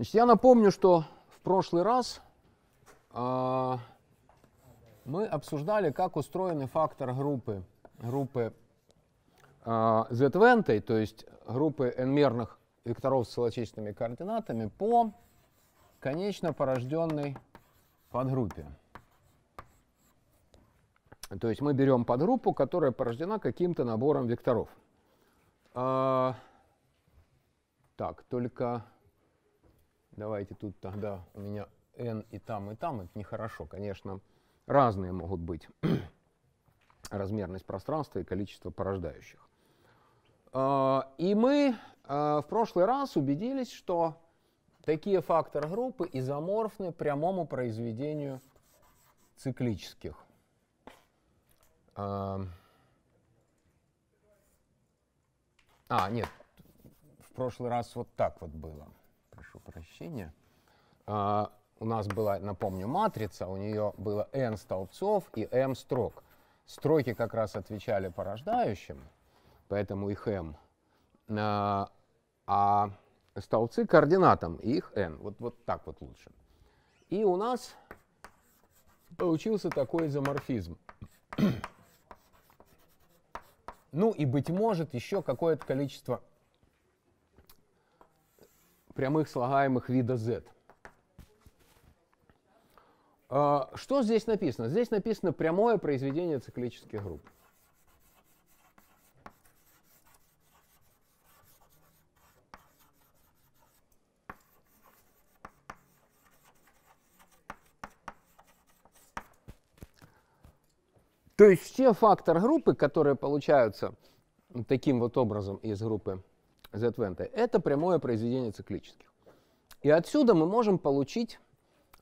Значит, я напомню, что в прошлый раз э, мы обсуждали, как устроены фактор группы, группы э, а, z то есть группы n-мерных векторов с целочисленными координатами по конечно порожденной подгруппе. То есть мы берем подгруппу, которая порождена каким-то набором векторов. А, так, только давайте тут тогда у меня n и там, и там, это нехорошо. Конечно, разные могут быть размерность пространства и количество порождающих. А, и мы а, в прошлый раз убедились, что такие фактор группы изоморфны прямому произведению циклических. А, а, нет, в прошлый раз вот так вот было прошу прощения. А, у нас была, напомню, матрица, у нее было n столбцов и m строк. Строки как раз отвечали порождающим, поэтому их m. А, а столбцы координатам, их n. Вот, вот так вот лучше. И у нас получился такой изоморфизм. Ну и, быть может, еще какое-то количество прямых слагаемых вида z. А, что здесь написано? Здесь написано прямое произведение циклических групп. То есть все фактор группы, которые получаются таким вот образом из группы z это прямое произведение циклических. И отсюда мы можем получить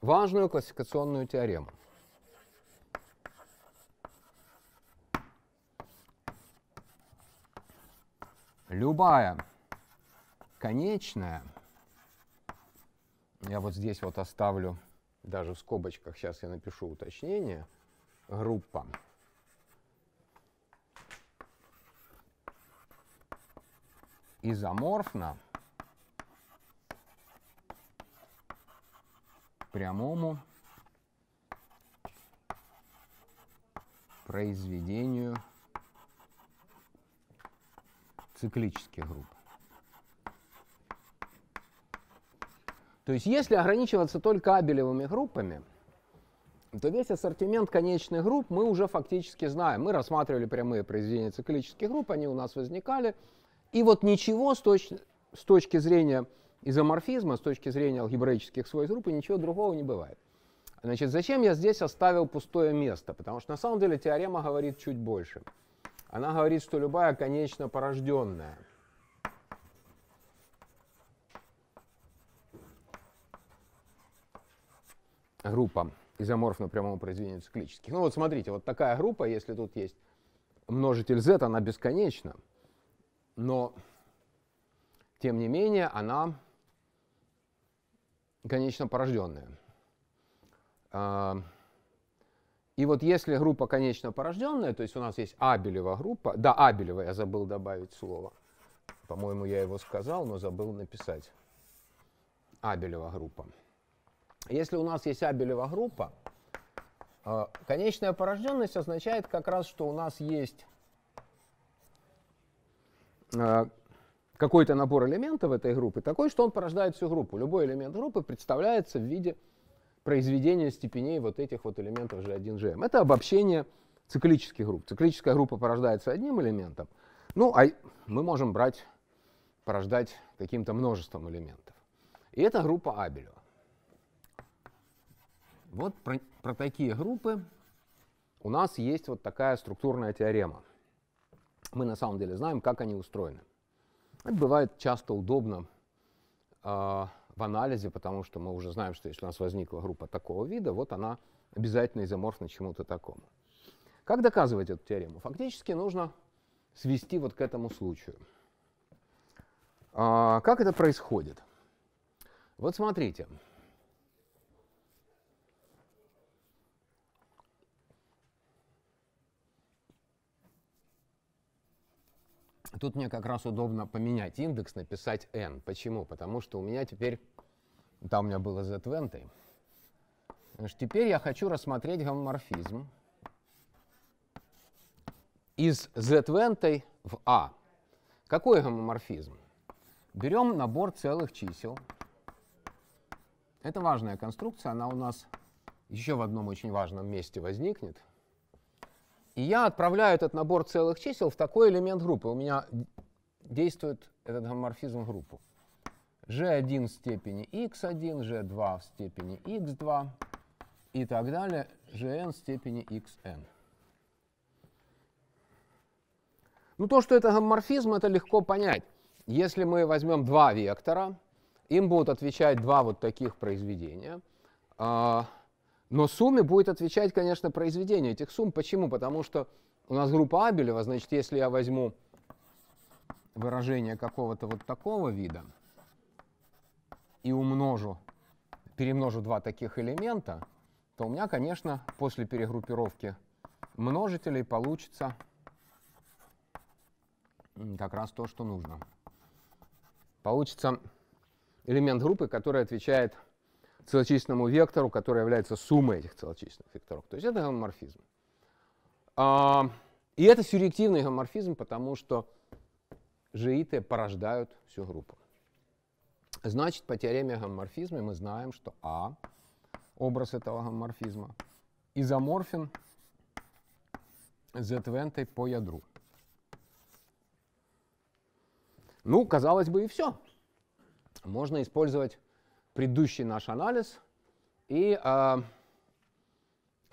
важную классификационную теорему. Любая конечная, я вот здесь вот оставлю даже в скобочках, сейчас я напишу уточнение, группа изоморфно прямому произведению циклических групп. То есть если ограничиваться только абелевыми группами, то весь ассортимент конечных групп мы уже фактически знаем. Мы рассматривали прямые произведения циклических групп, они у нас возникали, и вот ничего с, точ, с точки зрения изоморфизма, с точки зрения алгебраических свойств группы, ничего другого не бывает. Значит, зачем я здесь оставил пустое место? Потому что на самом деле теорема говорит чуть больше. Она говорит, что любая конечно порожденная группа изоморфно прямому произведению циклических. Ну вот смотрите, вот такая группа, если тут есть множитель z, она бесконечна но тем не менее она конечно порожденная. А, и вот если группа конечно порожденная, то есть у нас есть Абелева группа, да, Абелева, я забыл добавить слово, по-моему, я его сказал, но забыл написать, Абелева группа. Если у нас есть Абелева группа, а, конечная порожденность означает как раз, что у нас есть Э, какой-то набор элементов этой группы такой, что он порождает всю группу. Любой элемент группы представляется в виде произведения степеней вот этих вот элементов G1GM. Это обобщение циклических групп. Циклическая группа порождается одним элементом, ну, а мы можем брать, порождать каким-то множеством элементов. И это группа Абелева. Вот про, про такие группы у нас есть вот такая структурная теорема мы на самом деле знаем, как они устроены. Это бывает часто удобно э, в анализе, потому что мы уже знаем, что если у нас возникла группа такого вида, вот она обязательно изоморфна чему-то такому. Как доказывать эту теорему? Фактически нужно свести вот к этому случаю. А, как это происходит? Вот смотрите. Смотрите. Тут мне как раз удобно поменять индекс, написать n. Почему? Потому что у меня теперь, там у меня было z20. Значит, теперь я хочу рассмотреть гомоморфизм из z20 в a. А. Какой гомоморфизм? Берем набор целых чисел. Это важная конструкция, она у нас еще в одном очень важном месте возникнет. И я отправляю этот набор целых чисел в такой элемент группы. У меня действует этот гомоморфизм в группу. g1 в степени x1, g2 в степени x2 и так далее, gn в степени xn. Ну, то, что это гомоморфизм, это легко понять. Если мы возьмем два вектора, им будут отвечать два вот таких произведения а, – но сумме будет отвечать, конечно, произведение этих сумм. Почему? Потому что у нас группа Абелева, значит, если я возьму выражение какого-то вот такого вида и умножу, перемножу два таких элемента, то у меня, конечно, после перегруппировки множителей получится как раз то, что нужно. Получится элемент группы, который отвечает целочисленному вектору, который является суммой этих целочисленных векторов. То есть это гомоморфизм. А, и это сюрреактивный гомоморфизм, потому что жииты порождают всю группу. Значит, по теореме гомоморфизма мы знаем, что А, образ этого гомоморфизма, изоморфен Z-вентой по ядру. Ну, казалось бы, и все. Можно использовать предыдущий наш анализ и э,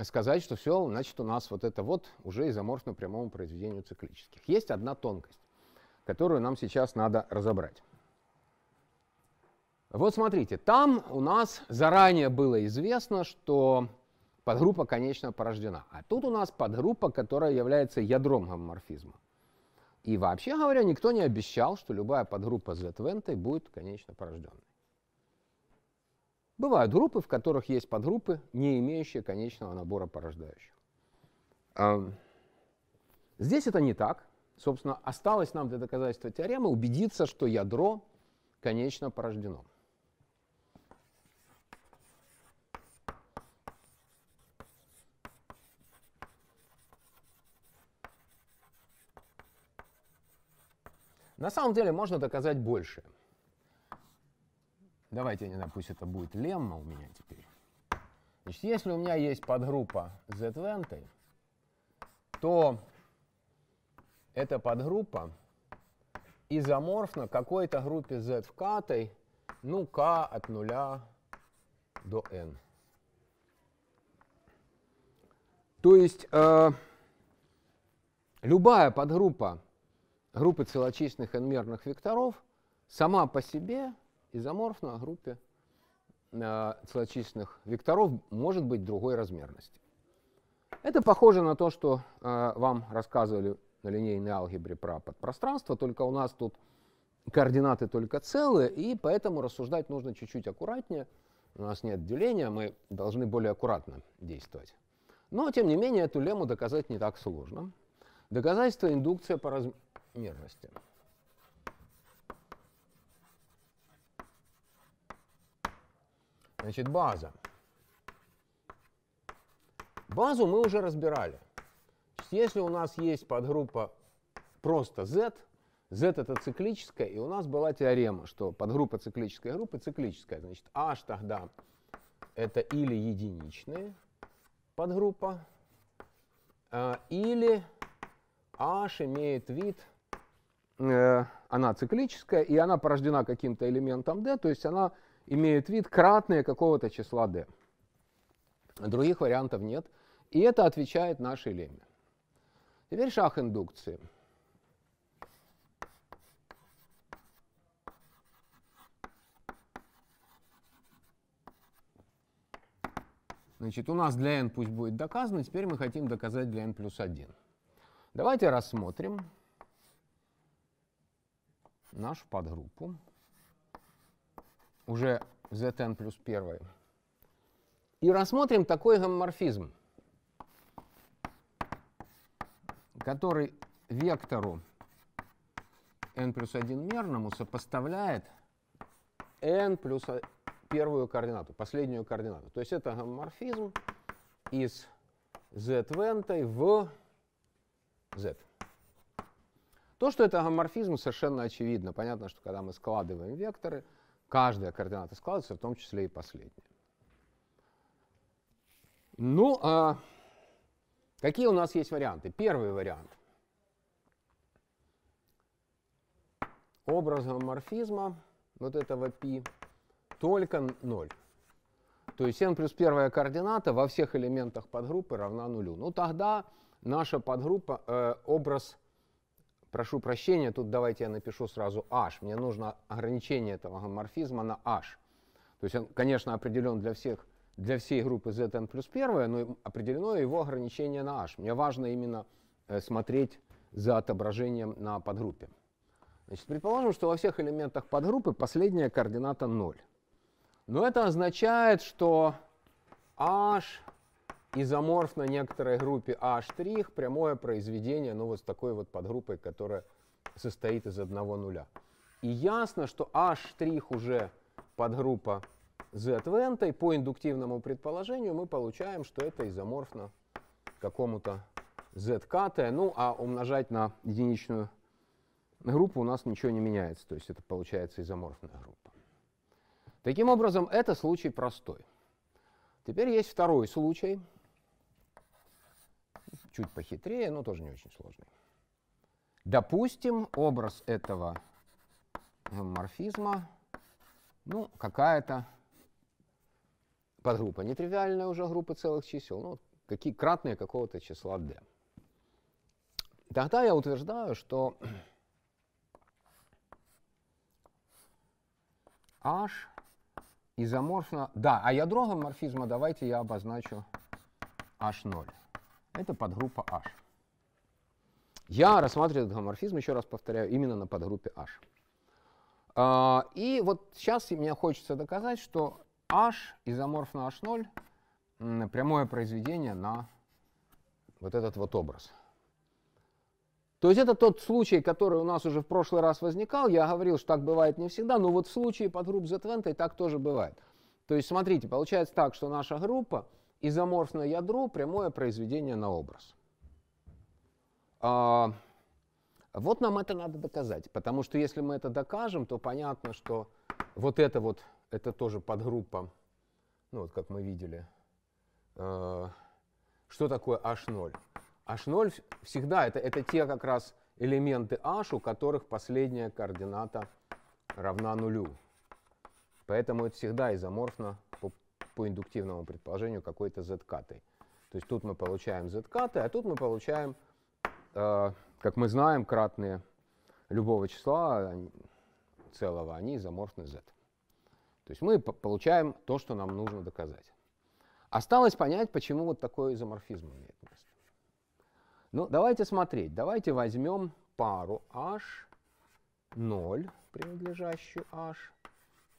сказать, что все, значит, у нас вот это вот уже изоморфно прямому произведению циклических. Есть одна тонкость, которую нам сейчас надо разобрать. Вот смотрите, там у нас заранее было известно, что подгруппа, конечно, порождена. А тут у нас подгруппа, которая является ядром гомоморфизма. И вообще говоря, никто не обещал, что любая подгруппа z-вентой будет, конечно, порождена. Бывают группы, в которых есть подгруппы, не имеющие конечного набора порождающих. Здесь это не так. Собственно, осталось нам для доказательства теоремы убедиться, что ядро конечно порождено. На самом деле можно доказать большее. Давайте, я не знаю, пусть это будет лемма у меня теперь. Значит, если у меня есть подгруппа z то эта подгруппа изоморфна какой-то группе Z в катой, ну, k от 0 до n. То есть э, любая подгруппа группы целочисленных n-мерных векторов сама по себе изоморфно, а группе э, целочисленных векторов может быть другой размерности. Это похоже на то, что э, вам рассказывали на линейной алгебре про подпространство, только у нас тут координаты только целые, и поэтому рассуждать нужно чуть-чуть аккуратнее. У нас нет деления, мы должны более аккуратно действовать. Но, тем не менее, эту лему доказать не так сложно. Доказательство индукция по размерности. Значит, база. Базу мы уже разбирали. Если у нас есть подгруппа просто Z, Z это циклическая, и у нас была теорема, что подгруппа циклической группы циклическая. Значит, H тогда это или единичная подгруппа, э, или H имеет вид, э, она циклическая, и она порождена каким-то элементом D, то есть она имеют вид кратные какого-то числа d. Других вариантов нет. И это отвечает нашей лемме. Теперь шаг индукции. Значит, у нас для n пусть будет доказано, теперь мы хотим доказать для n плюс 1. Давайте рассмотрим нашу подгруппу уже zn плюс 1. И рассмотрим такой гомоморфизм, который вектору n плюс 1 мерному сопоставляет n плюс первую координату, последнюю координату. То есть это гомоморфизм из z вентой в z. То, что это гомоморфизм, совершенно очевидно. Понятно, что когда мы складываем векторы — Каждая координата складывается, в том числе и последняя. Ну, а какие у нас есть варианты? Первый вариант. Образом морфизма вот этого π только 0. То есть n плюс первая координата во всех элементах подгруппы равна нулю. Ну тогда наша подгруппа, э, образ прошу прощения, тут давайте я напишу сразу h. Мне нужно ограничение этого гоморфизма на h. То есть он, конечно, определен для всех для всей группы zn плюс 1, но определено его ограничение на h. Мне важно именно э, смотреть за отображением на подгруппе. Значит, предположим, что во всех элементах подгруппы последняя координата 0. Но это означает, что h изоморф некоторой группе А' прямое произведение, ну вот с такой вот подгруппой, которая состоит из одного нуля. И ясно, что А' уже подгруппа Z в по индуктивному предположению мы получаем, что это изоморфно какому-то zk, ну а умножать на единичную группу у нас ничего не меняется, то есть это получается изоморфная группа. Таким образом, это случай простой. Теперь есть второй случай – чуть похитрее, но тоже не очень сложный. Допустим, образ этого морфизма, ну, какая-то подгруппа, нетривиальная уже группа целых чисел, ну, какие, кратные какого-то числа d. Тогда я утверждаю, что H изоморфно... Да, а ядро морфизма, давайте я обозначу H0. Это подгруппа H. Я рассматриваю этот гоморфизм, еще раз повторяю, именно на подгруппе H. А, и вот сейчас мне хочется доказать, что H, изоморф на H0, прямое произведение на вот этот вот образ. То есть это тот случай, который у нас уже в прошлый раз возникал. Я говорил, что так бывает не всегда, но вот в случае подгрупп Z-вента так тоже бывает. То есть смотрите, получается так, что наша группа изоморфное ядро – прямое произведение на образ. А, вот нам это надо доказать, потому что если мы это докажем, то понятно, что вот это вот, это тоже подгруппа, ну вот как мы видели, э, что такое H0? H0 всегда это, это те как раз элементы H, у которых последняя координата равна нулю. Поэтому это всегда изоморфно по индуктивному предположению какой-то z-катой. То есть тут мы получаем z-каты, а тут мы получаем, э, как мы знаем, кратные любого числа целого, они изоморфны z. То есть мы получаем то, что нам нужно доказать. Осталось понять, почему вот такой изоморфизм имеет место. Ну, давайте смотреть. Давайте возьмем пару h, 0, принадлежащую h,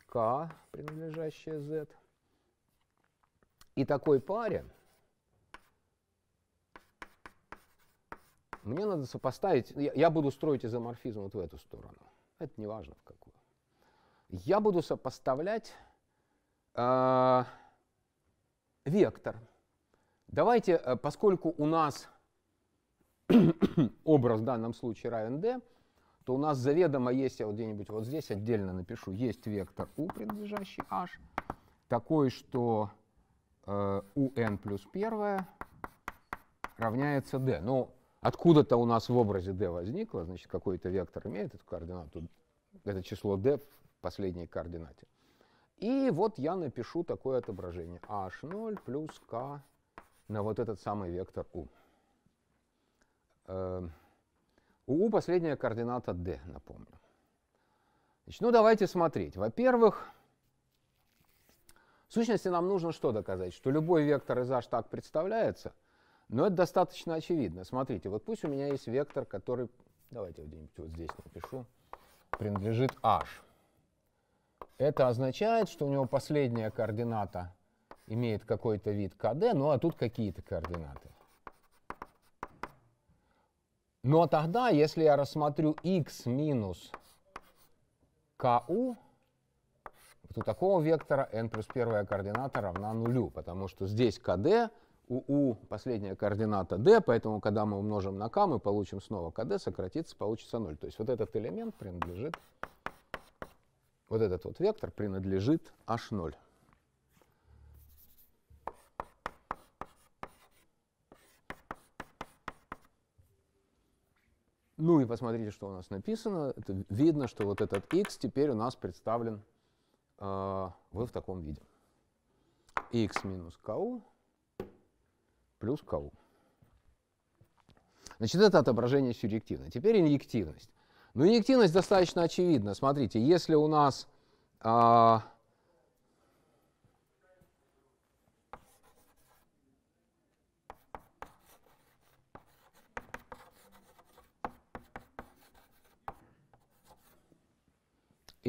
k, принадлежащая z, и такой паре мне надо сопоставить, я, я буду строить изоморфизм вот в эту сторону, это не важно в какую. Я буду сопоставлять э, вектор. Давайте, э, поскольку у нас образ в данном случае равен d, то у нас заведомо есть, я вот где-нибудь вот здесь отдельно напишу, есть вектор u, принадлежащий h, такой, что un э, плюс 1 равняется d. Ну, откуда-то у нас в образе d возникло, значит, какой-то вектор имеет эту координату, это число d в последней координате. И вот я напишу такое отображение h0 плюс k на вот этот самый вектор u. У u э, последняя координата d, напомню. Значит, ну, давайте смотреть. Во-первых, в сущности, нам нужно что доказать? Что любой вектор из h так представляется, но это достаточно очевидно. Смотрите, вот пусть у меня есть вектор, который, давайте где-нибудь вот здесь напишу, принадлежит h. Это означает, что у него последняя координата имеет какой-то вид КД, ну а тут какие-то координаты. Но тогда, если я рассмотрю x минус ку, вот у такого вектора n плюс первая координата равна нулю, потому что здесь kd, у u последняя координата d, поэтому когда мы умножим на k, мы получим снова kd, сократится, получится 0. То есть вот этот элемент принадлежит, вот этот вот вектор принадлежит h0. Ну и посмотрите, что у нас написано. Это видно, что вот этот x теперь у нас представлен а, вы в таком виде. x минус ku плюс ku. Значит, это отображение субъективное. Теперь инъективность. Ну, инъективность достаточно очевидна. Смотрите, если у нас... Э,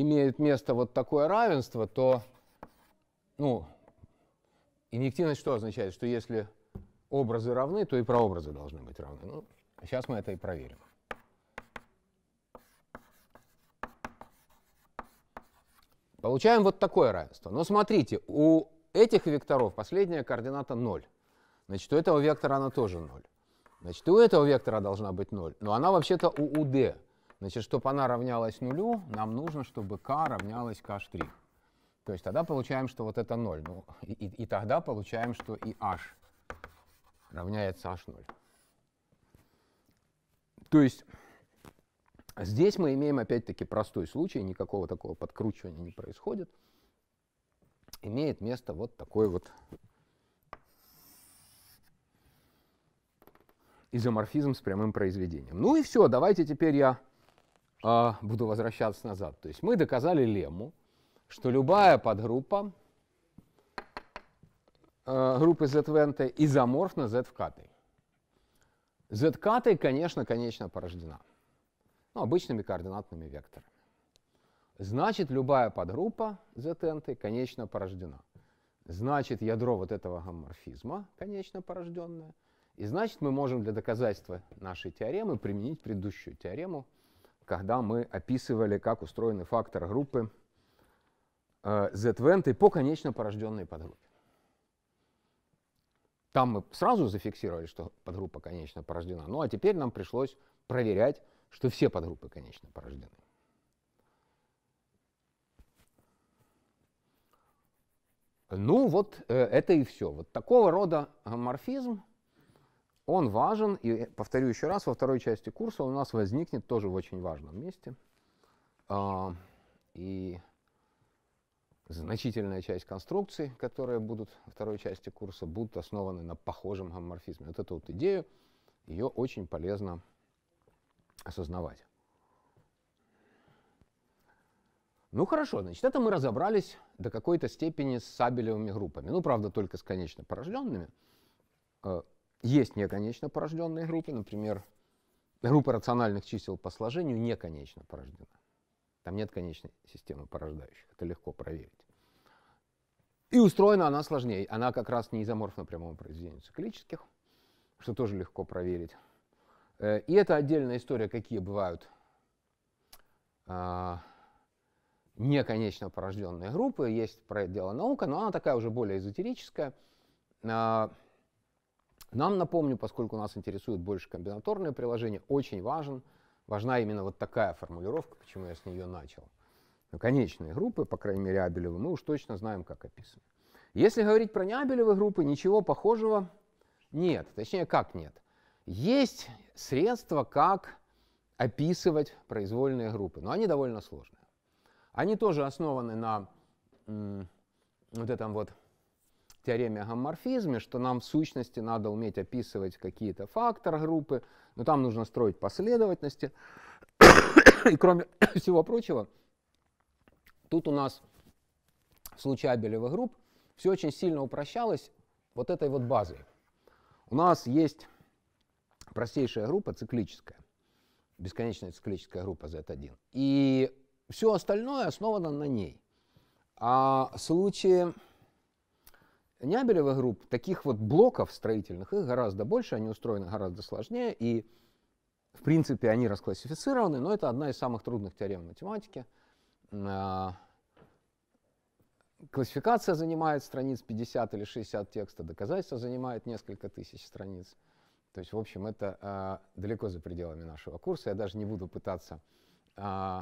имеет место вот такое равенство, то, ну, инъективность что означает? Что если образы равны, то и прообразы должны быть равны. Ну, сейчас мы это и проверим. Получаем вот такое равенство. Но смотрите, у этих векторов последняя координата 0. Значит, у этого вектора она тоже 0. Значит, у этого вектора должна быть 0. Но она вообще-то у УД. Значит, чтобы она равнялась нулю, нам нужно, чтобы k равнялась k'. То есть тогда получаем, что вот это 0. Ну, и, и, и тогда получаем, что и h равняется h0. То есть здесь мы имеем опять-таки простой случай, никакого такого подкручивания не происходит. Имеет место вот такой вот изоморфизм с прямым произведением. Ну и все, давайте теперь я а, буду возвращаться назад. То есть мы доказали лемму, что любая подгруппа э, группы Z в N изоморфна Z в K. Z K, конечно, конечно порождена ну, обычными координатными векторами. Значит, любая подгруппа ZN конечно порождена. Значит, ядро вот этого гоморфизма конечно порожденное. И значит, мы можем для доказательства нашей теоремы применить предыдущую теорему когда мы описывали, как устроены фактор группы э, z и по конечно порожденной подгруппе. Там мы сразу зафиксировали, что подгруппа конечно порождена. Ну а теперь нам пришлось проверять, что все подгруппы конечно порождены. Ну вот э, это и все. Вот такого рода морфизм – он важен, и э, повторю еще раз, во второй части курса он у нас возникнет тоже в очень важном месте. А, и значительная часть конструкций, которые будут во второй части курса, будут основаны на похожем гомоморфизме. Вот эту вот идею, ее очень полезно осознавать. Ну хорошо, значит, это мы разобрались до какой-то степени с сабелевыми группами. Ну, правда, только с конечно порожденными. Э, есть неконечно порожденные группы, например, группа рациональных чисел по сложению не порождена. Там нет конечной системы порождающих, это легко проверить. И устроена она сложнее. Она как раз не изоморфна прямому произведению циклических, что тоже легко проверить. Э, и это отдельная история, какие бывают а, не порожденные группы. Есть про это дело наука, но она такая уже более эзотерическая. А, нам, напомню, поскольку нас интересует больше комбинаторное приложение, очень важен, важна именно вот такая формулировка, почему я с нее начал. конечные группы, по крайней мере, Абелевы, мы уж точно знаем, как описаны. Если говорить про неабелевые группы, ничего похожего нет. Точнее, как нет. Есть средства, как описывать произвольные группы, но они довольно сложные. Они тоже основаны на вот этом вот теореме о гомоморфизме, что нам в сущности надо уметь описывать какие-то фактор группы, но там нужно строить последовательности. И кроме всего прочего, тут у нас в случае Абелевых групп все очень сильно упрощалось вот этой вот базой. У нас есть простейшая группа циклическая, бесконечная циклическая группа Z1. И все остальное основано на ней. А в случае Нябелева групп, таких вот блоков строительных, их гораздо больше, они устроены гораздо сложнее, и в принципе они расклассифицированы, но это одна из самых трудных теорем математики. А, классификация занимает страниц 50 или 60 текста, доказательство занимает несколько тысяч страниц. То есть, в общем, это э, далеко за пределами нашего курса. Я даже не буду пытаться э,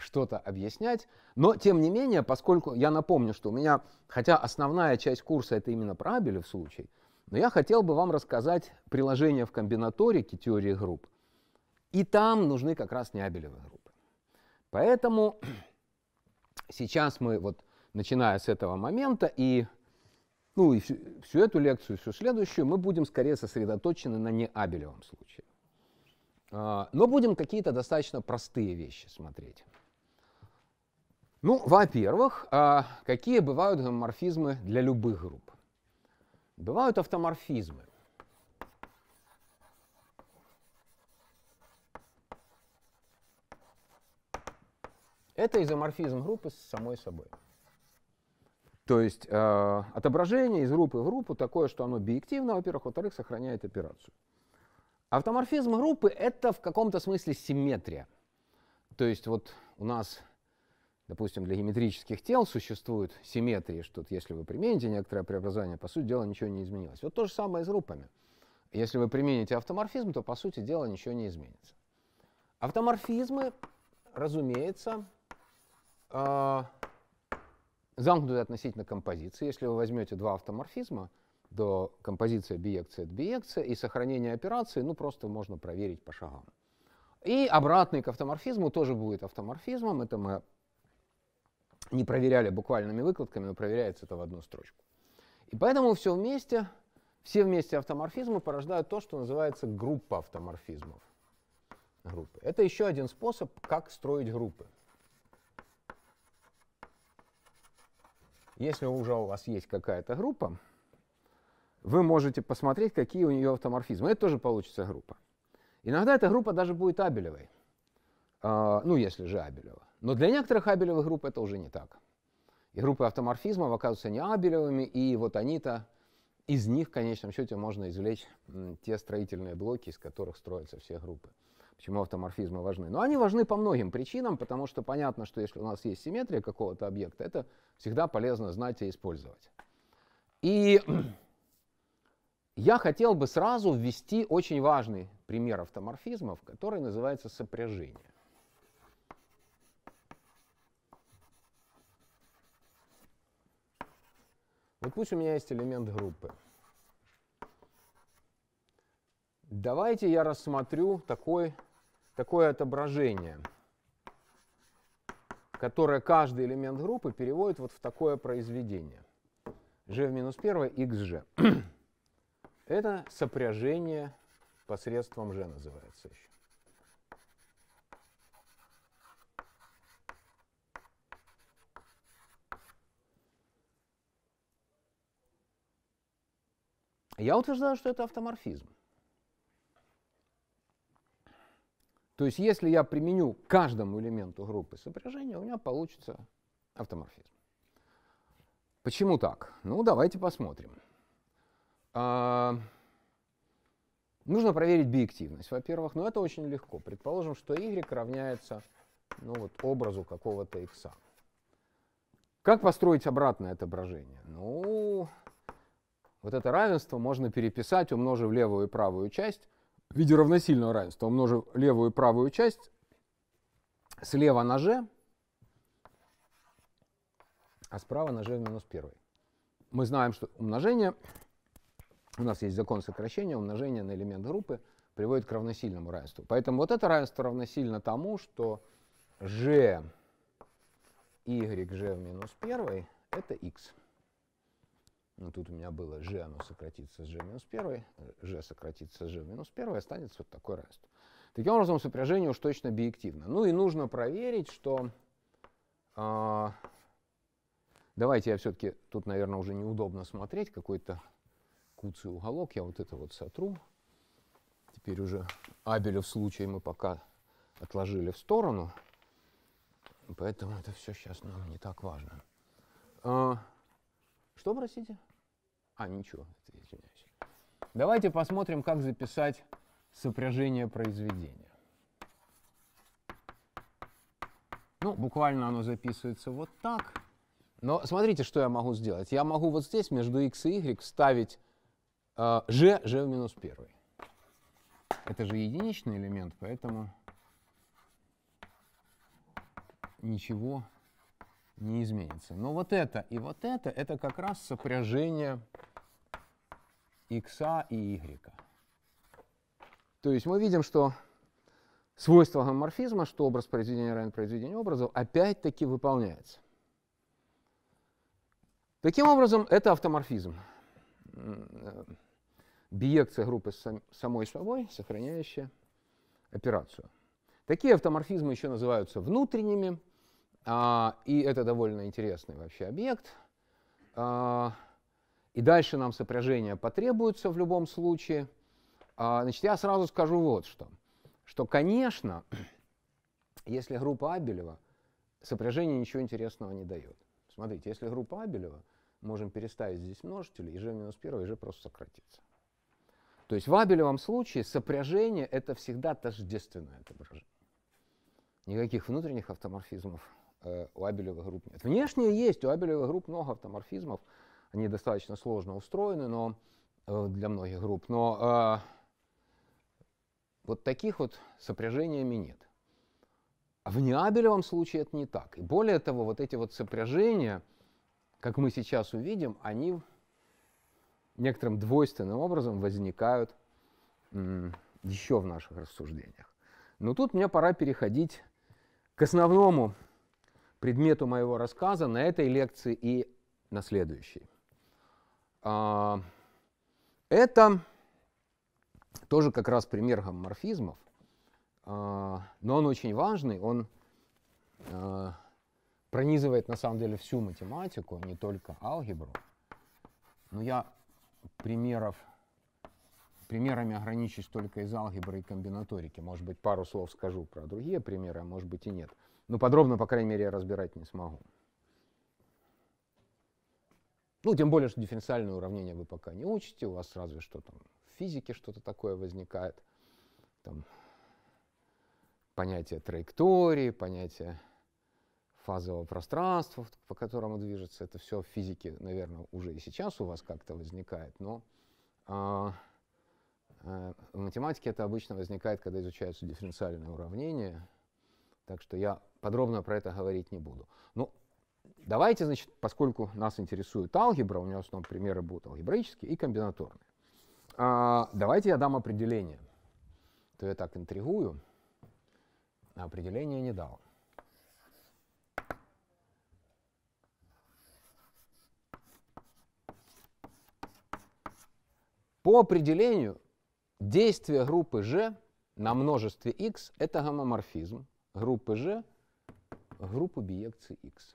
что-то объяснять. Но, тем не менее, поскольку я напомню, что у меня, хотя основная часть курса это именно про Абелев случай, но я хотел бы вам рассказать приложение в комбинаторике теории групп. И там нужны как раз не Абелевы группы. Поэтому сейчас мы, вот, начиная с этого момента и ну и всю, всю эту лекцию, всю следующую, мы будем скорее сосредоточены на неабелевом случае. А, но будем какие-то достаточно простые вещи смотреть. Ну, во-первых, а, какие бывают гомоморфизмы для любых групп? Бывают автоморфизмы. Это изоморфизм группы с самой собой. То есть э, отображение из группы в группу такое, что оно биективно, во-первых, во-вторых, сохраняет операцию. Автоморфизм группы — это в каком-то смысле симметрия. То есть вот у нас Допустим, для геометрических тел существуют симметрии, что если вы примените некоторое преобразование, по сути дела ничего не изменилось. Вот то же самое с группами. Если вы примените автоморфизм, то, по сути дела, ничего не изменится. Автоморфизмы, разумеется, э, замкнуты относительно композиции. Если вы возьмете два автоморфизма, то композиция биекция от биекция и сохранение операции, ну просто можно проверить по шагам. И обратный к автоморфизму тоже будет автоморфизмом. Это мы не проверяли буквальными выкладками, но проверяется это в одну строчку. И поэтому все вместе, все вместе автоморфизмы порождают то, что называется группа автоморфизмов. Группы. Это еще один способ, как строить группы. Если уже у вас есть какая-то группа, вы можете посмотреть, какие у нее автоморфизмы. Это тоже получится группа. Иногда эта группа даже будет абелевой. А, ну, если же абелева. Но для некоторых абелевых групп это уже не так. И группы автоморфизмов оказываются не абелевыми, и вот они-то, из них в конечном счете можно извлечь те строительные блоки, из которых строятся все группы. Почему автоморфизмы важны? Но они важны по многим причинам, потому что понятно, что если у нас есть симметрия какого-то объекта, это всегда полезно знать и использовать. И я хотел бы сразу ввести очень важный пример автоморфизмов, который называется сопряжение. Вот пусть у меня есть элемент группы. Давайте я рассмотрю такой, такое отображение, которое каждый элемент группы переводит вот в такое произведение. g в минус 1, xg. Это сопряжение посредством g называется еще. Я утверждаю, что это автоморфизм. То есть, если я применю каждому элементу группы сопряжения, у меня получится автоморфизм. Почему так? Ну, давайте посмотрим. А, нужно проверить биективность, во-первых, но это очень легко. Предположим, что y равняется ну, вот, образу какого-то x. Как построить обратное отображение? Ну, вот это равенство можно переписать, умножив левую и правую часть в виде равносильного равенства, умножив левую и правую часть слева на g, а справа на g в минус 1. Мы знаем, что умножение, у нас есть закон сокращения, умножение на элемент группы приводит к равносильному равенству. Поэтому вот это равенство равносильно тому, что g y g в минус 1 это x. Ну тут у меня было g, оно сократится с g минус 1, g сократится с g минус 1, останется вот такой раст. Таким образом, сопряжение уж точно объективно. Ну и нужно проверить, что... Э, давайте я все-таки... Тут, наверное, уже неудобно смотреть. Какой-то куцый уголок. Я вот это вот сотру. Теперь уже Абеля в случае мы пока отложили в сторону. Поэтому это все сейчас нам ну, не так важно. А, что, простите? А, ничего, это извиняюсь. Давайте посмотрим, как записать сопряжение произведения. Ну, буквально оно записывается вот так. Но смотрите, что я могу сделать. Я могу вот здесь между x и y вставить э, g, g в минус 1. Это же единичный элемент, поэтому ничего не изменится. Но вот это и вот это, это как раз сопряжение x а и y. То есть мы видим, что свойство гомоморфизма, что образ произведения равен произведению образов, опять-таки выполняется. Таким образом, это автоморфизм. Биекция группы самой собой, сохраняющая операцию. Такие автоморфизмы еще называются внутренними, а, и это довольно интересный вообще объект. А, и дальше нам сопряжение потребуется в любом случае. А, значит, я сразу скажу вот что. Что, конечно, если группа Абелева, сопряжение ничего интересного не дает. Смотрите, если группа Абелева, можем переставить здесь множители, и g минус 1, и g просто сократится. То есть в Абелевом случае сопряжение – это всегда тождественное отображение. Никаких внутренних автоморфизмов у Абелевых групп нет. Внешне есть, у Абелевых групп много автоморфизмов, они достаточно сложно устроены, но э, для многих групп, но э, вот таких вот сопряжениями нет. А в неабелевом случае это не так. И более того, вот эти вот сопряжения, как мы сейчас увидим, они некоторым двойственным образом возникают еще в наших рассуждениях. Но тут мне пора переходить к основному предмету моего рассказа на этой лекции и на следующей. А, это тоже как раз пример гомоморфизмов, а, но он очень важный, он а, пронизывает на самом деле всю математику, не только алгебру. Но я примеров примерами ограничусь только из алгебры и комбинаторики. Может быть, пару слов скажу про другие примеры, а может быть и нет. Но подробно, по крайней мере, я разбирать не смогу. Ну, тем более, что дифференциальное уравнение вы пока не учите, у вас разве что там в физике что-то такое возникает. Там понятие траектории, понятие фазового пространства, по которому движется. Это все в физике, наверное, уже и сейчас у вас как-то возникает, но а, Э, в математике это обычно возникает, когда изучаются дифференциальные уравнения, так что я подробно про это говорить не буду. Ну, давайте, значит, поскольку нас интересует алгебра, у меня в основном примеры будут алгебраические и комбинаторные. А, давайте я дам определение. То я так интригую, а, определение не дал. По определению Действие группы G на множестве x – это гомоморфизм группы G группы биекции x.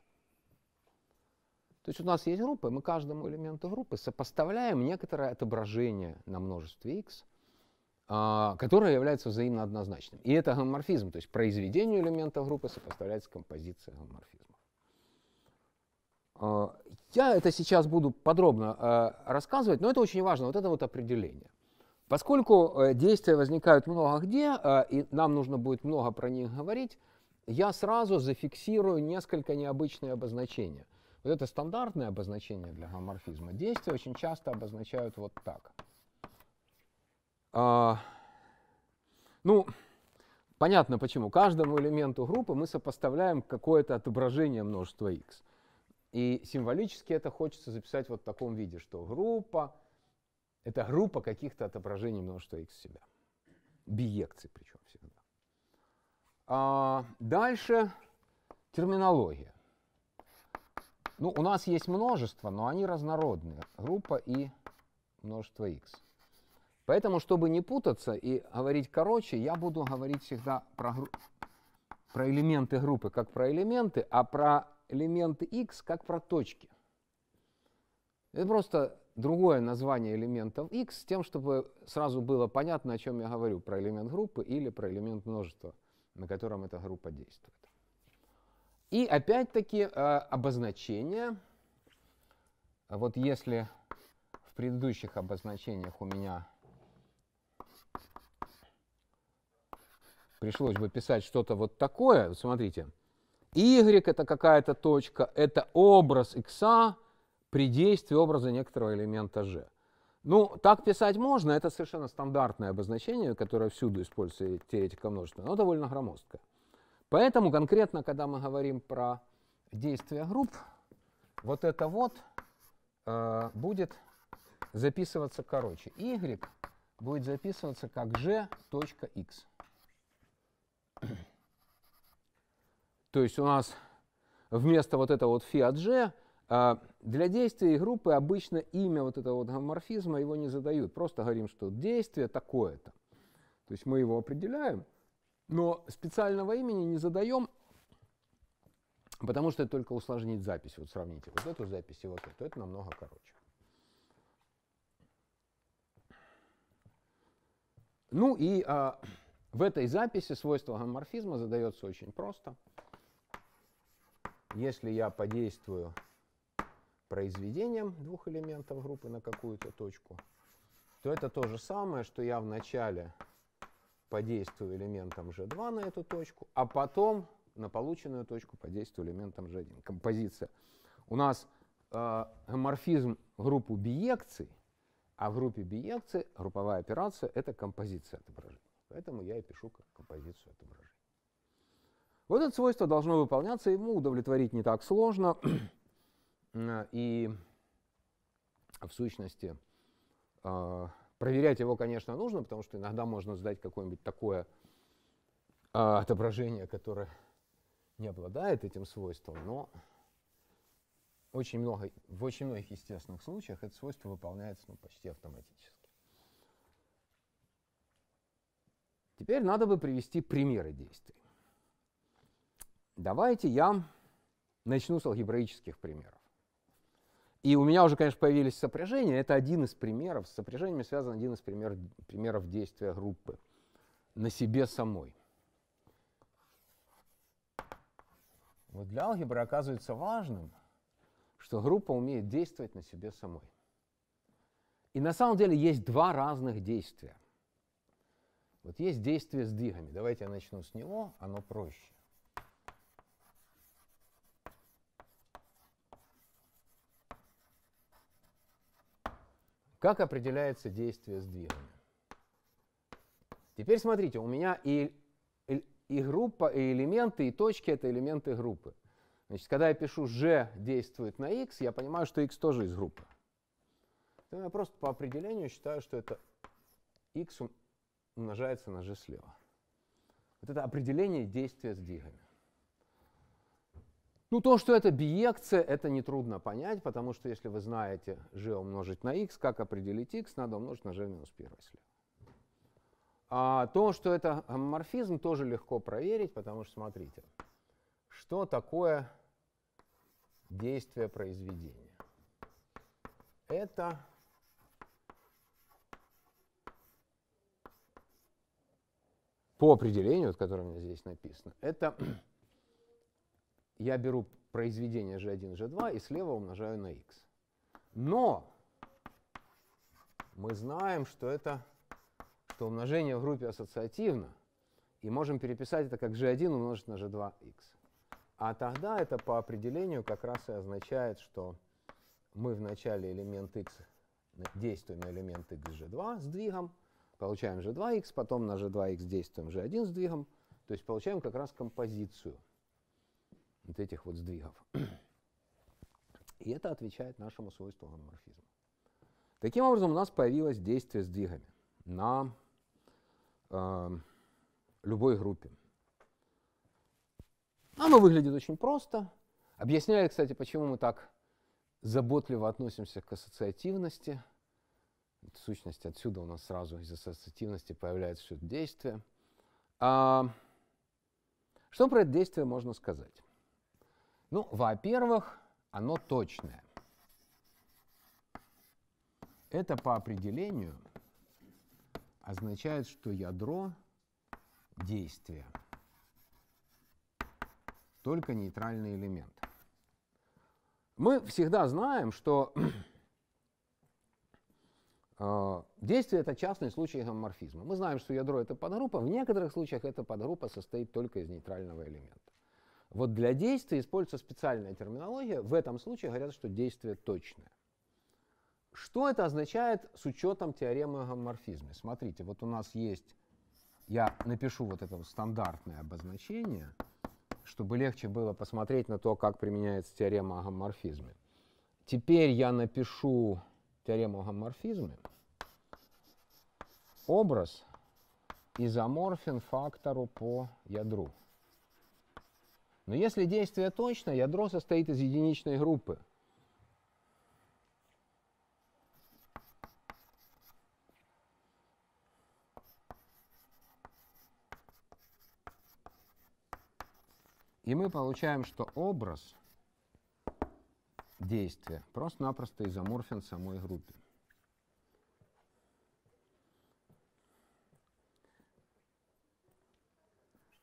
То есть у нас есть группы, мы каждому элементу группы сопоставляем некоторое отображение на множестве x, а, которое является взаимно однозначным. И это гомоморфизм, то есть произведению элемента группы сопоставляется композиция гомоморфизмов. А, я это сейчас буду подробно а, рассказывать, но это очень важно, вот это вот определение. Поскольку э, действия возникают много где, э, и нам нужно будет много про них говорить, я сразу зафиксирую несколько необычные обозначения. Вот это стандартное обозначение для гоморфизма. Действия очень часто обозначают вот так. А, ну, понятно почему. Каждому элементу группы мы сопоставляем какое-то отображение множества x. И символически это хочется записать вот в таком виде, что группа это группа каких-то отображений множества x себя. Биекции причем всегда. А, дальше терминология. Ну, у нас есть множество, но они разнородные. Группа и множество x. Поэтому, чтобы не путаться и говорить короче, я буду говорить всегда про, про элементы группы как про элементы, а про элементы x как про точки. Это просто другое название элементов x с тем, чтобы сразу было понятно, о чем я говорю, про элемент группы или про элемент множества, на котором эта группа действует. И опять-таки э, обозначение. Вот если в предыдущих обозначениях у меня пришлось бы писать что-то вот такое, смотрите, y это какая-то точка, это образ x, при действии образа некоторого элемента G. Ну, так писать можно, это совершенно стандартное обозначение, которое всюду используется теоретика множества, но довольно громоздкое. Поэтому конкретно, когда мы говорим про действия групп, вот это вот э, будет записываться короче. Y будет записываться как g.x. То есть у нас вместо вот этого вот фи от g для действия группы обычно имя вот этого вот гоморфизма его не задают. Просто говорим, что действие такое-то. То есть мы его определяем, но специального имени не задаем, потому что это только усложнит запись. Вот сравните вот эту запись и вот эту. Это намного короче. Ну и а, в этой записи свойство гоморфизма задается очень просто. Если я подействую произведением двух элементов группы на какую-то точку, то это то же самое, что я вначале подействую элементом G2 на эту точку, а потом на полученную точку подействую элементом G1. Композиция. У нас э, гоморфизм группу биекций, а в группе биекций групповая операция — это композиция отображения. Поэтому я и пишу как композицию отображения. Вот это свойство должно выполняться, ему удовлетворить не так сложно. Э, и в сущности, э, проверять его, конечно, нужно, потому что иногда можно сдать какое-нибудь такое э, отображение, которое не обладает этим свойством, но очень много, в очень многих естественных случаях это свойство выполняется ну, почти автоматически. Теперь надо бы привести примеры действий. Давайте я начну с алгебраических примеров. И у меня уже, конечно, появились сопряжения. Это один из примеров. С сопряжениями связан один из пример, примеров действия группы на себе самой. Вот для алгебры оказывается важным, что группа умеет действовать на себе самой. И на самом деле есть два разных действия. Вот есть действие с дигами. Давайте я начну с него, оно проще. Как определяется действие сдвигания? Теперь смотрите, у меня и, и, и группа, и элементы, и точки — это элементы группы. Значит, когда я пишу g действует на x, я понимаю, что x тоже из группы. Я просто по определению считаю, что это x умножается на g слева. Вот это определение действия сдвигами. Ну, то, что это биекция, e это нетрудно понять, потому что если вы знаете g умножить на x, как определить x, надо умножить на g минус 1 А то, что это морфизм, тоже легко проверить, потому что, смотрите, что такое действие произведения? Это по определению, вот, которое у меня здесь написано, это я беру произведение G1, G2 и слева умножаю на x. Но мы знаем, что это что умножение в группе ассоциативно, и можем переписать это как G1 умножить на G2x. А тогда это по определению как раз и означает, что мы в начале элемент x действуем на элемент x G2 сдвигом, получаем G2x, потом на G2x действуем G1 сдвигом, то есть получаем как раз композицию – вот этих вот сдвигов. И это отвечает нашему свойству аноморфизма. Таким образом, у нас появилось действие сдвигами на э, любой группе. Оно а выглядит очень просто. Объясняли, кстати, почему мы так заботливо относимся к ассоциативности. В сущности, отсюда у нас сразу из ассоциативности появляется все это действие. А, что про это действие можно сказать? Ну, во-первых, оно точное. Это по определению означает, что ядро действия только нейтральный элемент. Мы всегда знаем, что э, действие это частный случай гомоморфизма. Мы знаем, что ядро это подгруппа, в некоторых случаях эта подгруппа состоит только из нейтрального элемента. Вот для действия используется специальная терминология. В этом случае говорят, что действие точное. Что это означает с учетом теоремы о гомоморфизме? Смотрите, вот у нас есть, я напишу вот это вот стандартное обозначение, чтобы легче было посмотреть на то, как применяется теорема о гомоморфизме. Теперь я напишу теорему о гомоморфизме. Образ изоморфен фактору по ядру. Но если действие точное, ядро состоит из единичной группы. И мы получаем, что образ действия просто-напросто изоморфен самой группе.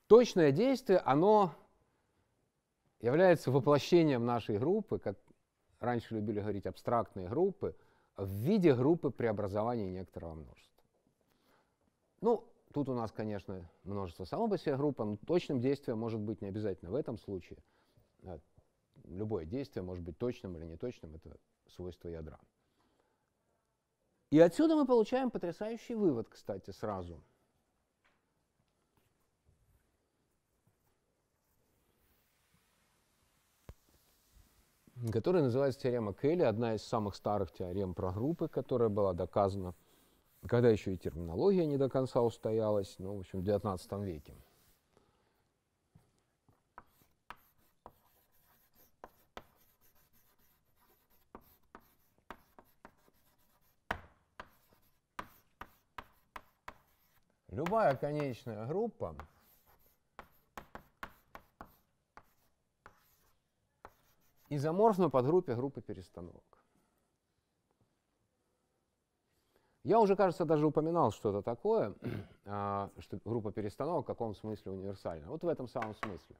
Точное действие, оно является воплощением нашей группы, как раньше любили говорить, абстрактные группы, в виде группы преобразования некоторого множества. Ну, тут у нас, конечно, множество само по себе группа, но точным действием может быть не обязательно в этом случае. А, любое действие может быть точным или неточным, это свойство ядра. И отсюда мы получаем потрясающий вывод, кстати, сразу – которая называется теорема Келли, одна из самых старых теорем про группы, которая была доказана, когда еще и терминология не до конца устоялась, ну, в общем, в XIX веке. Любая конечная группа изоморфную подгруппе группы перестановок. Я уже, кажется, даже упоминал, что это такое, а, что группа перестановок в каком смысле универсальна. Вот в этом самом смысле.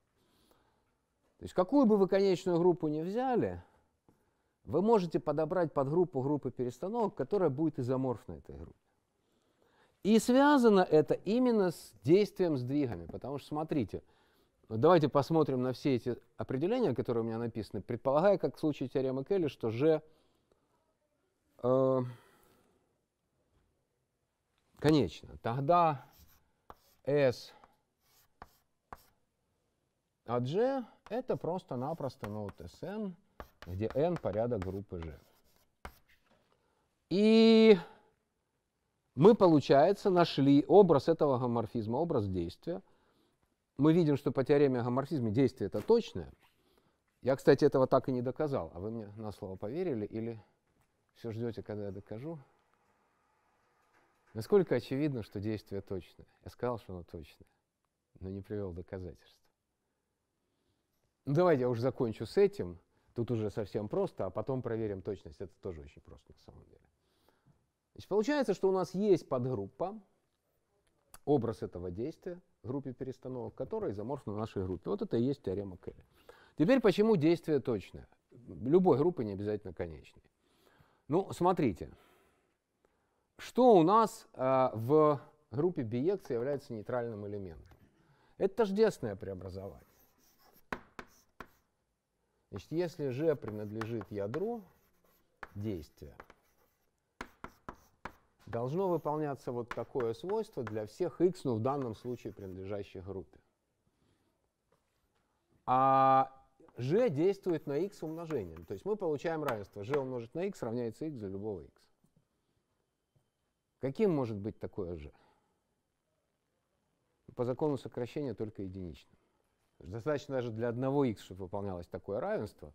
То есть какую бы вы конечную группу ни взяли, вы можете подобрать подгруппу группы перестановок, которая будет изоморфна этой группе. И связано это именно с действием сдвигами, потому что, смотрите, но давайте посмотрим на все эти определения, которые у меня написаны, предполагая, как в случае теоремы Келли, что G э, конечно. Тогда S от G это просто-напросто ноут SN, где N порядок группы G. И мы, получается, нашли образ этого гоморфизма, образ действия – мы видим, что по теореме о гоморфизме действие это точное. Я, кстати, этого так и не доказал. А вы мне на слово поверили или все ждете, когда я докажу? Насколько очевидно, что действие точное? Я сказал, что оно точное, но не привел доказательств. Ну, давайте я уже закончу с этим. Тут уже совсем просто, а потом проверим точность. Это тоже очень просто на самом деле. Значит, получается, что у нас есть подгруппа, образ этого действия в группе перестановок, которая изоморфна в нашей группе. Вот это и есть теорема Келли. Теперь почему действие точное? Любой группы не обязательно конечной. Ну, смотрите, что у нас э, в группе биекции является нейтральным элементом? Это тождественное преобразование. Значит, если же принадлежит ядру действия, должно выполняться вот такое свойство для всех x, ну в данном случае принадлежащей группе. А g действует на x умножением. То есть мы получаем равенство g умножить на x равняется x для любого x. Каким может быть такое g? По закону сокращения только единичным. Достаточно даже для одного x, чтобы выполнялось такое равенство.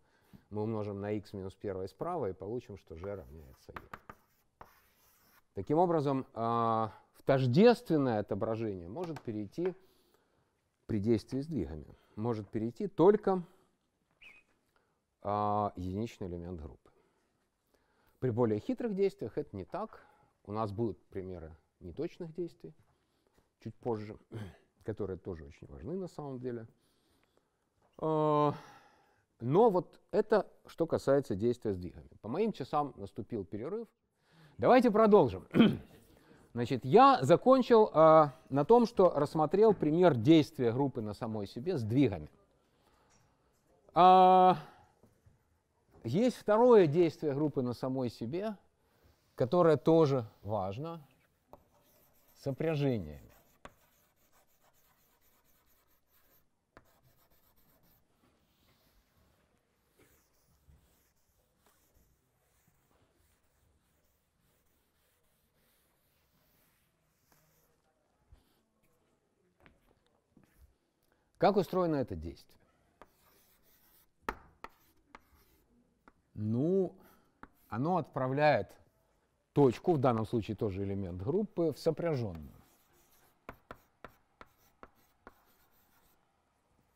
Мы умножим на x минус первое справа и получим, что g равняется e. Таким образом, а, в тождественное отображение может перейти при действии с двигами, может перейти только а, единичный элемент группы. При более хитрых действиях это не так. У нас будут примеры неточных действий чуть позже, которые тоже очень важны на самом деле. А, но вот это что касается действия с двигами. По моим часам наступил перерыв. Давайте продолжим. Значит, я закончил э, на том, что рассмотрел пример действия группы на самой себе с двигами. А, есть второе действие группы на самой себе, которое тоже важно, сопряжениями. Как устроено это действие? Ну, оно отправляет точку, в данном случае тоже элемент группы, в сопряженную.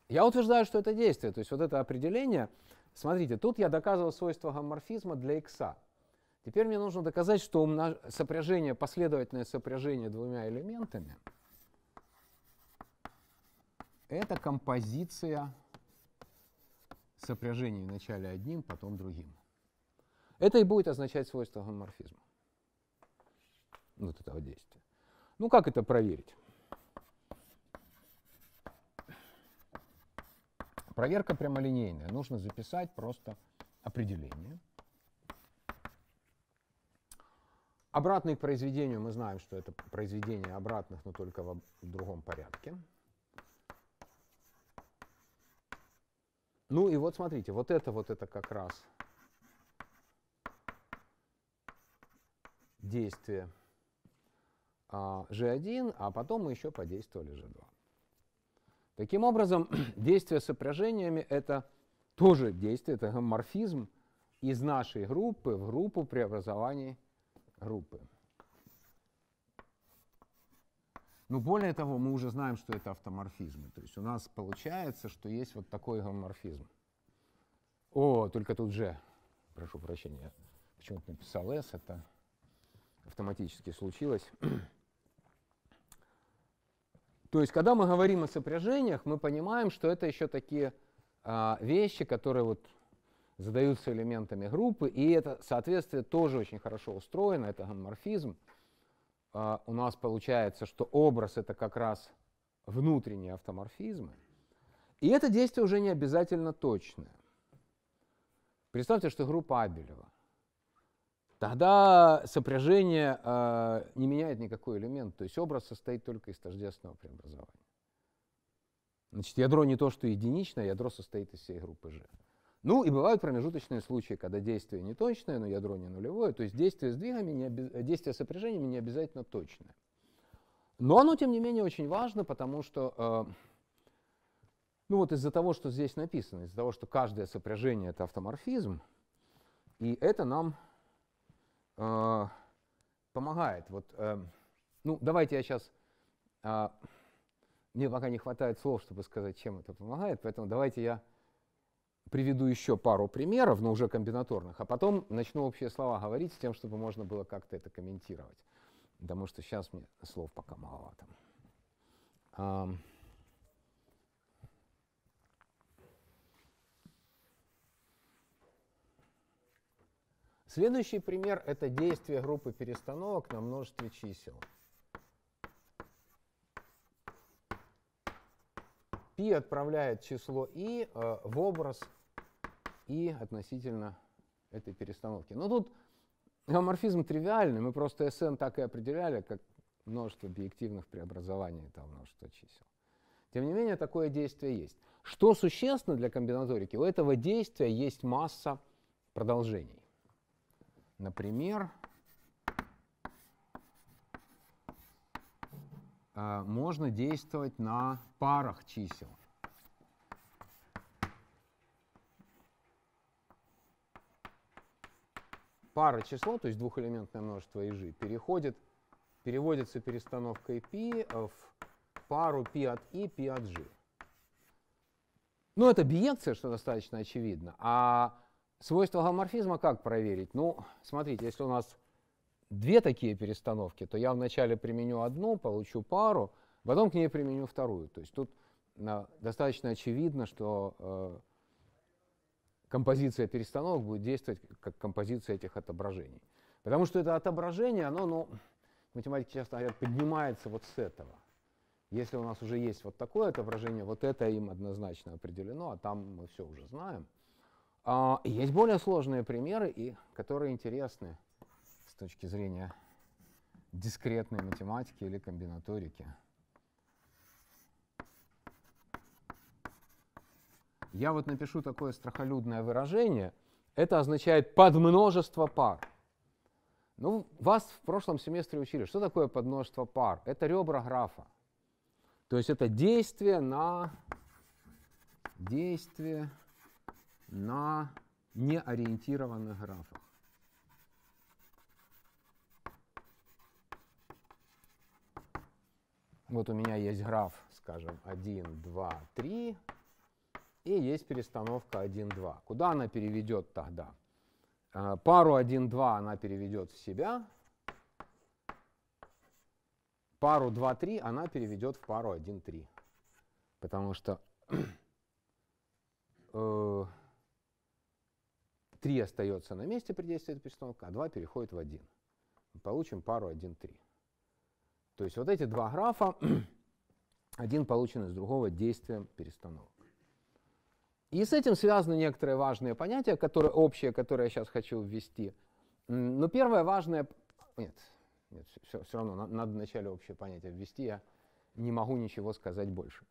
Я утверждаю, что это действие, то есть вот это определение. Смотрите, тут я доказывал свойство гоморфизма для икса. Теперь мне нужно доказать, что сопряжение, последовательное сопряжение двумя элементами – это композиция сопряжений вначале одним, потом другим. Это и будет означать свойство гомоморфизма. Вот этого действия. Ну как это проверить? Проверка прямолинейная. Нужно записать просто определение. Обратные к произведению, мы знаем, что это произведение обратных, но только в другом порядке. Ну и вот смотрите, вот это вот это как раз действие а, G1, а потом мы еще подействовали G2. Таким образом, действие сопряжениями – это тоже действие, это морфизм из нашей группы в группу преобразований группы. Но более того, мы уже знаем, что это автоморфизмы. То есть у нас получается, что есть вот такой гоморфизм. О, только тут же, прошу прощения, почему-то написал S, это автоматически случилось. То есть, когда мы говорим о сопряжениях, мы понимаем, что это еще такие а, вещи, которые вот задаются элементами группы, и это соответствие тоже очень хорошо устроено, это гоморфизм. А, у нас получается, что образ это как раз внутренние автоморфизмы. И это действие уже не обязательно точное. Представьте, что группа Абелева. Тогда сопряжение э, не меняет никакой элемент, то есть образ состоит только из тождественного преобразования. Значит, ядро не то, что единичное, ядро состоит из всей группы G. Ну и бывают промежуточные случаи, когда действие не точное, но ядро не нулевое. То есть действие сдвигами, двигами, не оби... действие сопряжениями не обязательно точное. Но оно, тем не менее, очень важно, потому что э, ну вот из-за того, что здесь написано, из-за того, что каждое сопряжение – это автоморфизм, и это нам э, помогает. Вот, э, ну, давайте я сейчас… Э, мне пока не хватает слов, чтобы сказать, чем это помогает, поэтому давайте я приведу еще пару примеров, но уже комбинаторных, а потом начну общие слова говорить с тем, чтобы можно было как-то это комментировать. Потому что сейчас мне слов пока маловато. Следующий пример – это действие группы перестановок на множестве чисел. Пи отправляет число и э, в образ и относительно этой перестановки. Но ну, тут гоморфизм тривиальный, мы просто СН так и определяли, как множество объективных преобразований, там множество чисел. Тем не менее, такое действие есть. Что существенно для комбинаторики? У этого действия есть масса продолжений. Например, а, можно действовать на парах чисел. пара число, то есть двухэлементное множество и переходит, переводится перестановкой π в пару π от i, π от g. Ну, это биекция, что достаточно очевидно. А свойство гоморфизма как проверить? Ну, смотрите, если у нас две такие перестановки, то я вначале применю одну, получу пару, потом к ней применю вторую. То есть тут а, достаточно очевидно, что э, композиция перестановок будет действовать как композиция этих отображений. Потому что это отображение, оно, ну, математики часто говорят, поднимается вот с этого. Если у нас уже есть вот такое отображение, вот это им однозначно определено, а там мы все уже знаем. А, есть более сложные примеры, и которые интересны с точки зрения дискретной математики или комбинаторики. я вот напишу такое страхолюдное выражение, это означает подмножество пар. Ну, вас в прошлом семестре учили, что такое подмножество пар? Это ребра графа. То есть это действие на действие на неориентированных графах. Вот у меня есть граф, скажем, 1, 2, 3, и есть перестановка 12. Куда она переведет тогда? Э, пару 12 она переведет в себя, пару 23 она переведет в пару 13, Потому что 3 э, остается на месте при действии этой перестановки, а 2 переходит в 1. Мы получим пару 13. То есть вот эти два графа, один получен из другого действием перестановки. И с этим связаны некоторые важные понятия, которые общие, которые я сейчас хочу ввести. Но ну, первое важное... Нет, нет все, все равно надо вначале общее понятие ввести, я не могу ничего сказать больше.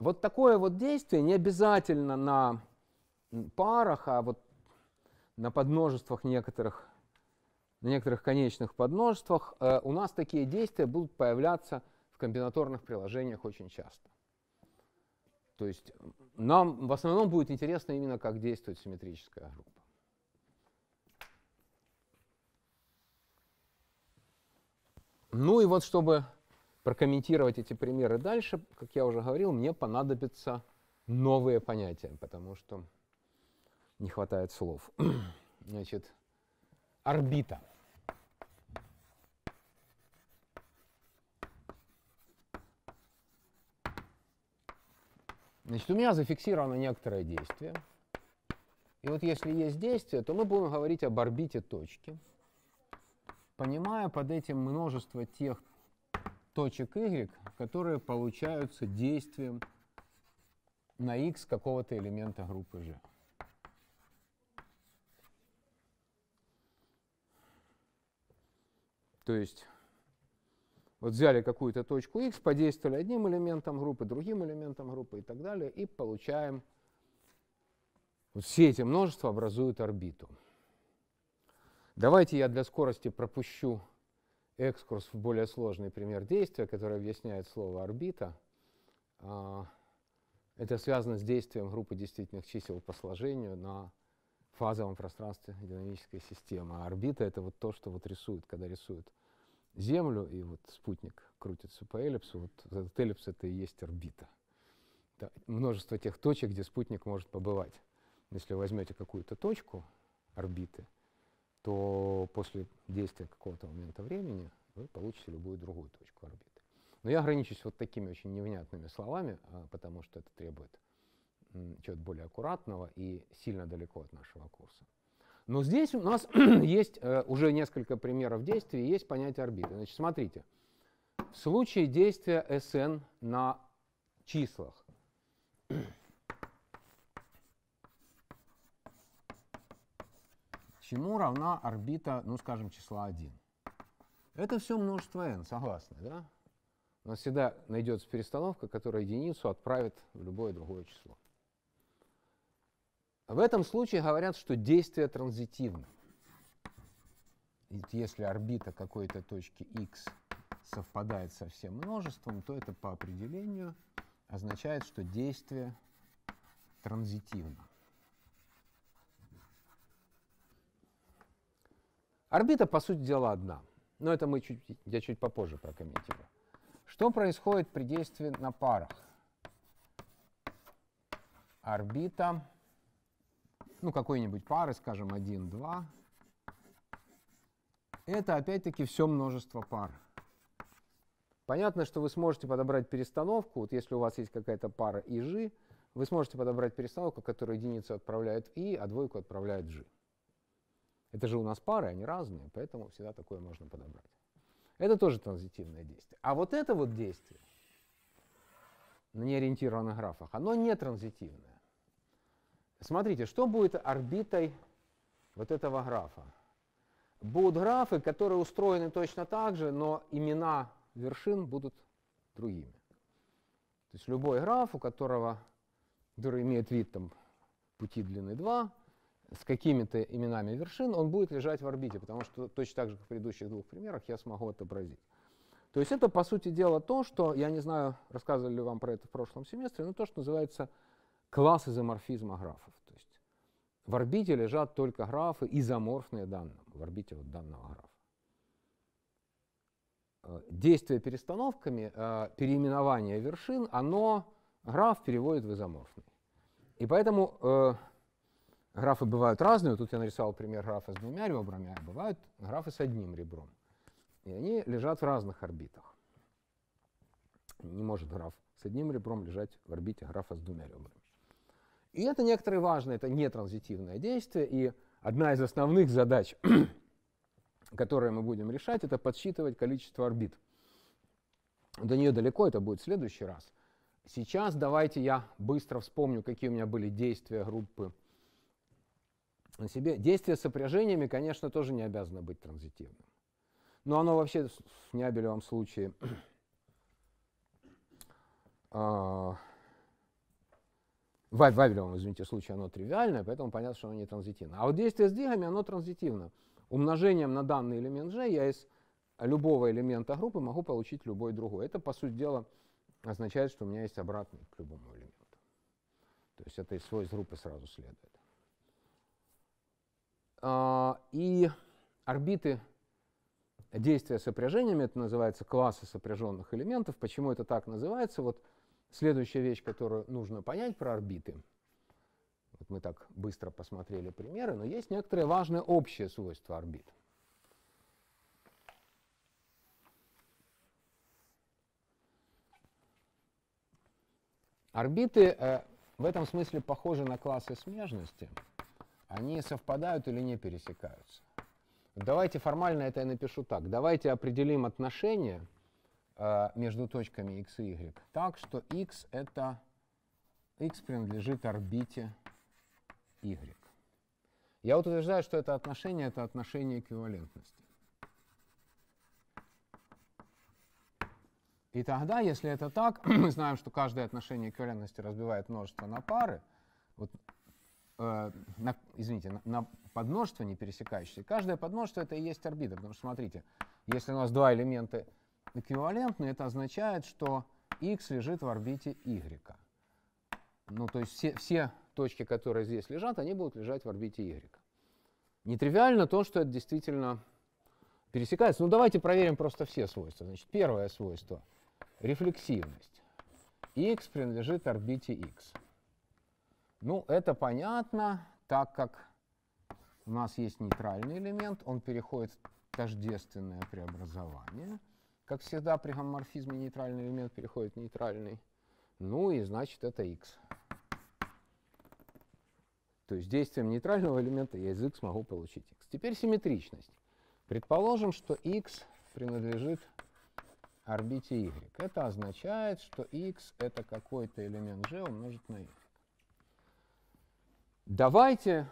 Вот такое вот действие не обязательно на парах, а вот на подмножествах некоторых, на некоторых конечных подмножествах э, у нас такие действия будут появляться в комбинаторных приложениях очень часто. То есть нам в основном будет интересно именно, как действует симметрическая группа. Ну и вот, чтобы прокомментировать эти примеры дальше, как я уже говорил, мне понадобятся новые понятия, потому что не хватает слов. Значит, орбита. Значит, у меня зафиксировано некоторое действие. И вот если есть действие, то мы будем говорить об орбите точки, понимая под этим множество тех точек y, которые получаются действием на x какого-то элемента группы g. То есть вот взяли какую-то точку x, подействовали одним элементом группы, другим элементом группы и так далее, и получаем, вот все эти множества образуют орбиту. Давайте я для скорости пропущу экскурс в более сложный пример действия, который объясняет слово орбита. А, это связано с действием группы действительных чисел по сложению на фазовом пространстве динамической системы. А орбита — это вот то, что вот рисуют, когда рисуют Землю, и вот спутник крутится по эллипсу. Вот этот эллипс — это и есть орбита. Да, множество тех точек, где спутник может побывать. Если вы возьмете какую-то точку орбиты, то после действия какого-то момента времени вы получите любую другую точку орбиты. Но я ограничусь вот такими очень невнятными словами, а, потому что это требует чего-то более аккуратного и сильно далеко от нашего курса. Но здесь у нас есть э, уже несколько примеров действий, есть понятие орбиты. Значит, смотрите, в случае действия SN на числах, чему равна орбита, ну, скажем, числа 1? Это все множество n, согласны, да? У нас всегда найдется перестановка, которая единицу отправит в любое другое число. В этом случае говорят, что действие транзитивно. Ведь если орбита какой-то точки x совпадает со всем множеством, то это по определению означает, что действие транзитивно. Орбита, по сути дела, одна. Но это мы чуть, я чуть попозже прокомментирую. Что происходит при действии на парах? Орбита ну, какой-нибудь пары, скажем, 1, 2, это опять-таки все множество пар. Понятно, что вы сможете подобрать перестановку, вот если у вас есть какая-то пара и g, вы сможете подобрать перестановку, которую единицу отправляет и, а двойку отправляет в g. Это же у нас пары, они разные, поэтому всегда такое можно подобрать. Это тоже транзитивное действие. А вот это вот действие на неориентированных графах, оно не транзитивное. Смотрите, что будет орбитой вот этого графа? Будут графы, которые устроены точно так же, но имена вершин будут другими. То есть любой граф, у которого, который имеет вид там, пути длины 2, с какими-то именами вершин, он будет лежать в орбите, потому что точно так же, как в предыдущих двух примерах, я смогу отобразить. То есть это, по сути дела, то, что, я не знаю, рассказывали ли вам про это в прошлом семестре, но то, что называется класс изоморфизма графов. То есть в орбите лежат только графы, изоморфные данным, в орбите вот данного графа. Э, действие перестановками, э, переименование вершин, оно граф переводит в изоморфный. И поэтому э, графы бывают разные. Тут я нарисовал пример графа с двумя ребрами, а бывают графы с одним ребром. И они лежат в разных орбитах. Не может граф с одним ребром лежать в орбите графа с двумя ребрами. И это некоторое важное, это нетранзитивное действие. И одна из основных задач, которые мы будем решать, это подсчитывать количество орбит. До нее далеко, это будет в следующий раз. Сейчас давайте я быстро вспомню, какие у меня были действия группы на себе. Действие с сопряжениями, конечно, тоже не обязано быть транзитивным. Но оно вообще в Нябелевом случае а, в Вавилон, извините, случай, оно тривиальное, поэтому понятно, что оно не транзитивно. А вот действие с дигами, оно транзитивно. Умножением на данный элемент g я из любого элемента группы могу получить любой другой. Это, по сути дела, означает, что у меня есть обратный к любому элементу. То есть это и свой из группы сразу следует. А, и орбиты действия сопряжениями, это называется классы сопряженных элементов. Почему это так называется? Вот Следующая вещь, которую нужно понять про орбиты, вот мы так быстро посмотрели примеры, но есть некоторые важные общие свойства орбит. Орбиты э, в этом смысле похожи на классы смежности. Они совпадают или не пересекаются. Давайте формально это я напишу так. Давайте определим отношение – Э, между точками x и y так, что x это x принадлежит орбите y. Я вот утверждаю, что это отношение это отношение эквивалентности. И тогда, если это так, мы знаем, что каждое отношение эквивалентности разбивает множество на пары, вот, э, на, извините, на, на подмножество не пересекающиеся. Каждое подмножество это и есть орбита, потому что смотрите, если у нас два элемента эквивалентны, это означает, что x лежит в орбите y. Ну, то есть все, все точки, которые здесь лежат, они будут лежать в орбите y. Нетривиально то, что это действительно пересекается. Ну, давайте проверим просто все свойства. Значит, первое свойство — рефлексивность. x принадлежит орбите x. Ну, это понятно, так как у нас есть нейтральный элемент, он переходит в тождественное преобразование — как всегда, при гомоморфизме нейтральный элемент переходит в нейтральный. Ну и значит это x. То есть действием нейтрального элемента я из x могу получить x. Теперь симметричность. Предположим, что x принадлежит орбите y. Это означает, что x это какой-то элемент g умножить на y. Давайте,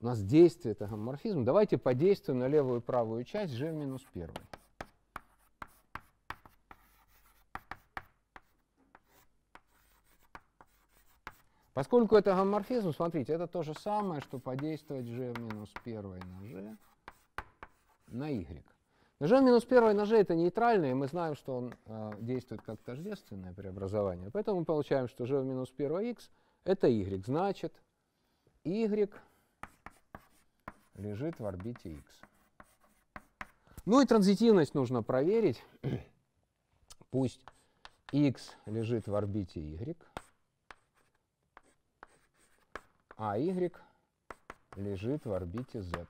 у нас действие это гомоморфизм, давайте подействуем на левую и правую часть g в минус первой. Поскольку это гомоморфизм, смотрите, это то же самое, что подействовать g минус 1 на g на y. g минус 1 на g это нейтральное, и мы знаем, что он э, действует как тождественное преобразование. Поэтому мы получаем, что g минус 1x это y. Значит, y лежит в орбите x. Ну и транзитивность нужно проверить. Пусть x лежит в орбите y а y лежит в орбите z.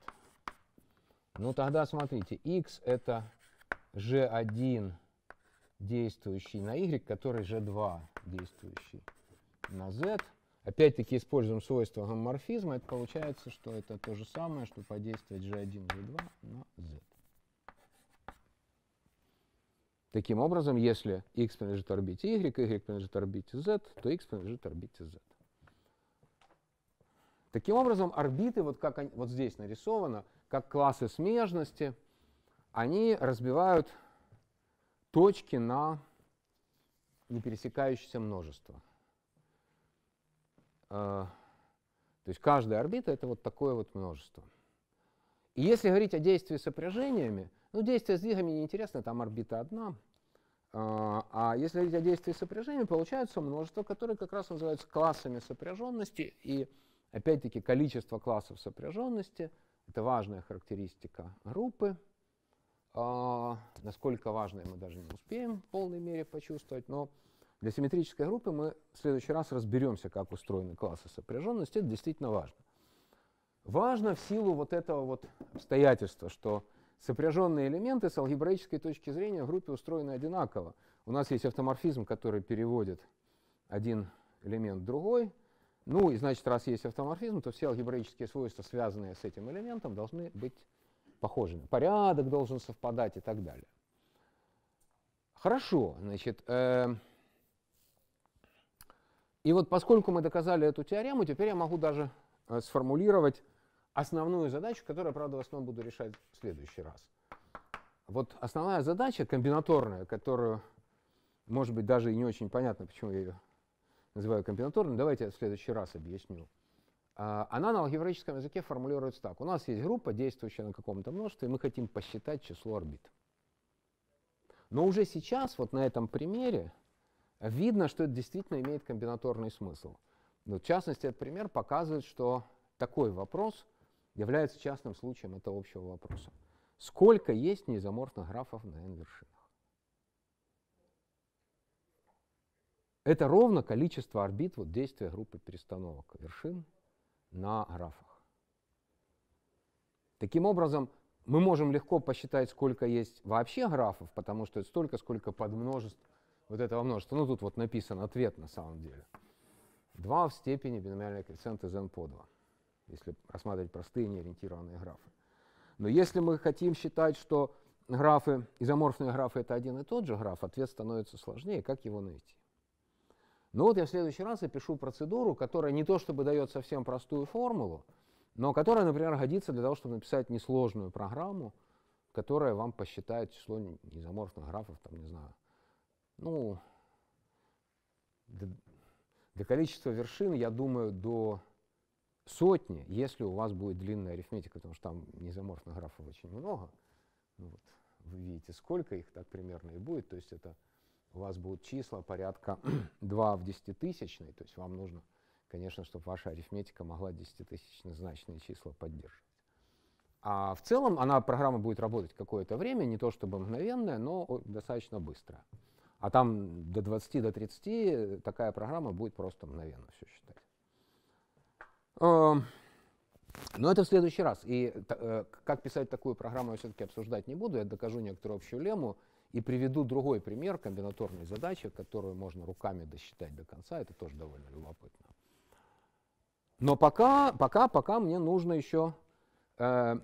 Ну тогда смотрите, x это g1 действующий на y, который g2 действующий на z. Опять-таки используем свойство гомоморфизма. Это получается, что это то же самое, что подействовать g1, g2 на z. Таким образом, если x принадлежит орбите y, y принадлежит орбите z, то x принадлежит орбите z. Таким образом, орбиты, вот как они, вот здесь нарисовано, как классы смежности, они разбивают точки на не пересекающееся множество. Э, то есть каждая орбита — это вот такое вот множество. И если говорить о действии с сопряжениями, ну, действие с двигами неинтересно, там орбита одна. Э, а если говорить о действии с сопряжениями, получается множество, которое как раз называется классами сопряженности, и Опять-таки количество классов сопряженности – это важная характеристика группы. А, насколько важное мы даже не успеем в полной мере почувствовать, но для симметрической группы мы в следующий раз разберемся, как устроены классы сопряженности. Это действительно важно. Важно в силу вот этого вот обстоятельства, что сопряженные элементы с алгебраической точки зрения в группе устроены одинаково. У нас есть автоморфизм, который переводит один элемент в другой, ну и значит, раз есть автоморфизм, то все алгебраические свойства, связанные с этим элементом, должны быть похожими. Порядок должен совпадать и так далее. Хорошо, значит, э, и вот поскольку мы доказали эту теорему, теперь я могу даже э, сформулировать основную задачу, которую, правда, в основном буду решать в следующий раз. Вот основная задача комбинаторная, которую, может быть, даже и не очень понятно, почему я ее называю комбинаторным, давайте в следующий раз объясню. А, она на алгебраическом языке формулируется так. У нас есть группа, действующая на каком-то множестве, и мы хотим посчитать число орбит. Но уже сейчас, вот на этом примере, видно, что это действительно имеет комбинаторный смысл. Но в частности, этот пример показывает, что такой вопрос является частным случаем этого общего вопроса. Сколько есть неизоморфных графов на n вершинах? Это ровно количество орбит вот, действия группы перестановок вершин на графах. Таким образом, мы можем легко посчитать, сколько есть вообще графов, потому что это столько, сколько подмножеств вот этого множества. Ну, тут вот написан ответ на самом деле. 2 в степени биномиальный коэффициент из n по 2, если рассматривать простые неориентированные графы. Но если мы хотим считать, что графы, изоморфные графы это один и тот же граф, ответ становится сложнее, как его найти? Ну вот я в следующий раз опишу процедуру, которая не то чтобы дает совсем простую формулу, но которая, например, годится для того, чтобы написать несложную программу, которая вам посчитает число незаморфных графов, там, не знаю, ну, для до количества вершин, я думаю, до сотни, если у вас будет длинная арифметика, потому что там незаморфных графов очень много. Ну, вот, вы видите, сколько их так примерно и будет, то есть это у вас будут числа порядка 2 в десятитысячной, то есть вам нужно, конечно, чтобы ваша арифметика могла десятитысячно значные числа поддерживать. А в целом она, программа будет работать какое-то время, не то чтобы мгновенное, но достаточно быстро. А там до 20, до 30 такая программа будет просто мгновенно все считать. Эм, но это в следующий раз. И э, э, как писать такую программу я все-таки обсуждать не буду. Я докажу некоторую общую лему. И приведу другой пример комбинаторной задачи, которую можно руками досчитать до конца. Это тоже довольно любопытно. Но пока, пока, пока мне нужно еще... Э,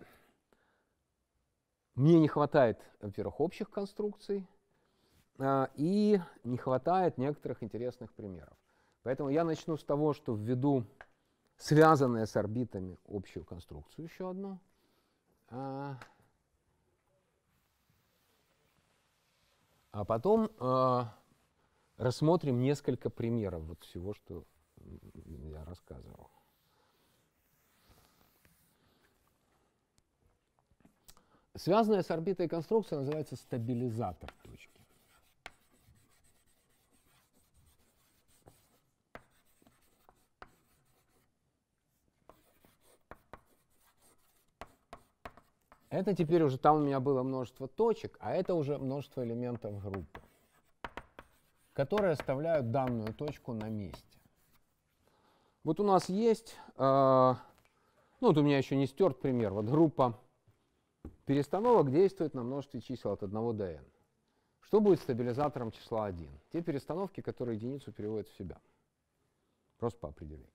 мне не хватает, во-первых, общих конструкций, э, и не хватает некоторых интересных примеров. Поэтому я начну с того, что введу связанное с орбитами общую конструкцию еще одну. Э, А потом э, рассмотрим несколько примеров вот всего, что я рассказывал. Связанная с орбитой конструкция называется стабилизатор точки. Это теперь уже там у меня было множество точек, а это уже множество элементов группы, которые оставляют данную точку на месте. Вот у нас есть, э, ну вот у меня еще не стерт пример, вот группа перестановок действует на множестве чисел от 1 до n. Что будет стабилизатором числа 1? Те перестановки, которые единицу переводят в себя. Просто по определению.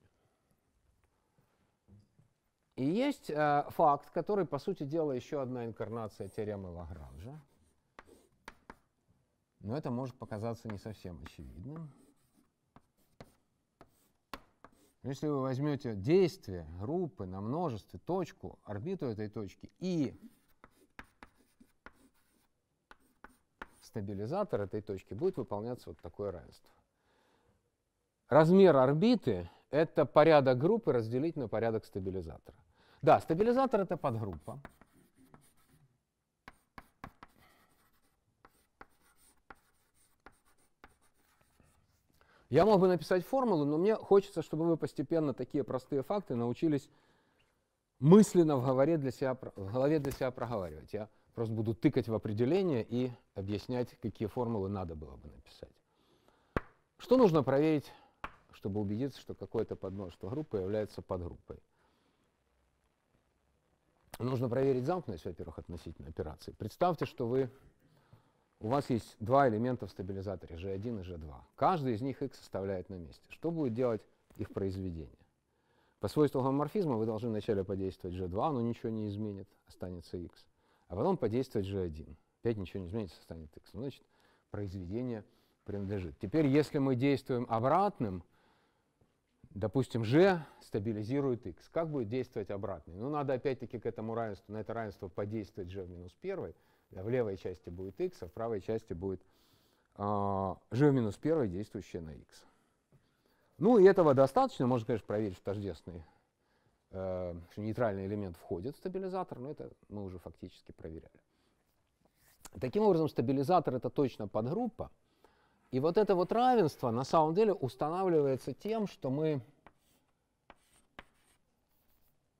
И есть э, факт, который, по сути дела, еще одна инкарнация теоремы Лагранжа. Но это может показаться не совсем очевидным. Если вы возьмете действие группы на множестве, точку, орбиту этой точки и стабилизатор этой точки, будет выполняться вот такое равенство. Размер орбиты — это порядок группы разделить на порядок стабилизатора. Да, стабилизатор это подгруппа. Я мог бы написать формулу, но мне хочется, чтобы вы постепенно такие простые факты научились мысленно в голове для себя, в голове для себя проговаривать. Я просто буду тыкать в определение и объяснять, какие формулы надо было бы написать. Что нужно проверить, чтобы убедиться, что какое-то подмножество группы является подгруппой? Нужно проверить замкнутость, во-первых, относительно операции. Представьте, что вы, у вас есть два элемента в стабилизаторе, G1 и G2. Каждый из них x составляет на месте. Что будет делать их произведение? По свойству гомоморфизма вы должны вначале подействовать G2, оно ничего не изменит, останется x. А потом подействовать G1. Опять ничего не изменится, станет x. Ну, значит, произведение принадлежит. Теперь, если мы действуем обратным допустим, G стабилизирует X. Как будет действовать обратный? Ну, надо опять-таки к этому равенству, на это равенство подействовать G в минус 1. В левой части будет X, а в правой части будет э, а, G в минус 1, действующее на X. Ну, и этого достаточно. Можно, конечно, проверить что тождественный, э, что нейтральный элемент входит в стабилизатор, но это мы уже фактически проверяли. Таким образом, стабилизатор — это точно подгруппа, и вот это вот равенство на самом деле устанавливается тем, что мы...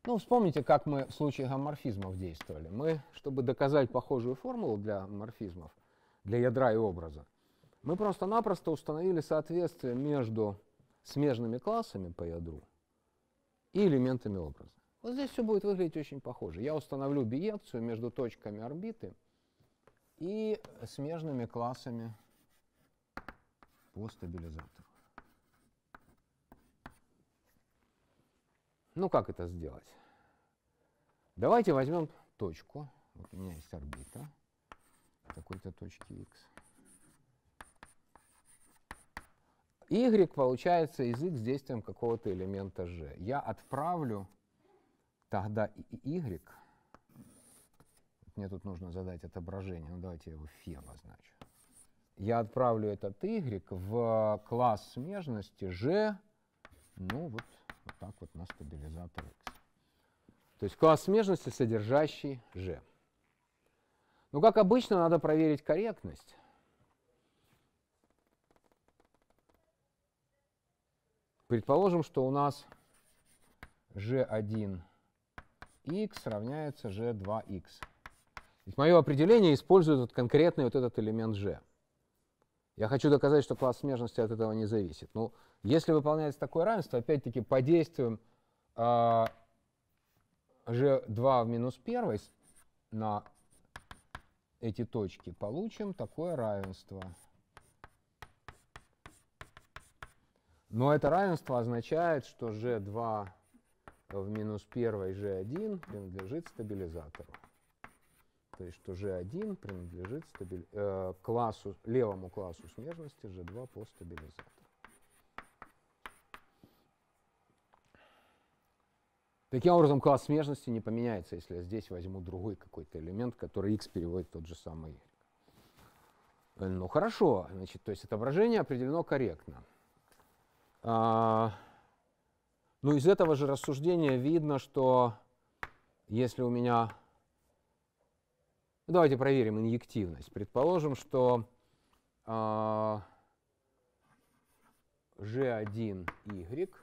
Ну, вспомните, как мы в случае гоморфизмов действовали. Мы, чтобы доказать похожую формулу для морфизмов, для ядра и образа, мы просто-напросто установили соответствие между смежными классами по ядру и элементами образа. Вот здесь все будет выглядеть очень похоже. Я установлю биекцию между точками орбиты и смежными классами по стабилизатору. Ну, как это сделать? Давайте возьмем точку. Вот у меня есть орбита какой-то точки x. y получается из x действием какого-то элемента g. Я отправлю тогда y. Мне тут нужно задать отображение. Ну, давайте я его фе обозначу я отправлю этот y в класс смежности g, ну вот, вот так вот на стабилизатор x. То есть класс смежности, содержащий g. Ну, как обычно, надо проверить корректность. Предположим, что у нас g1x равняется g2x. Ведь мое определение использует вот конкретный вот этот элемент g. Я хочу доказать, что класс смежности от этого не зависит. Ну, если выполняется такое равенство, опять-таки, по действиям э, а, G2 в минус 1 на эти точки получим такое равенство. Но это равенство означает, что G2 в минус 1 G1 принадлежит стабилизатору то есть что G1 принадлежит стабили... э, классу, левому классу смежности G2 по стабилизатору. Таким образом, класс смежности не поменяется, если я здесь возьму другой какой-то элемент, который x переводит тот же самый y. Э, ну хорошо, значит, то есть отображение определено корректно. А, ну из этого же рассуждения видно, что если у меня ну, давайте проверим инъективность. Предположим, что э, G1Y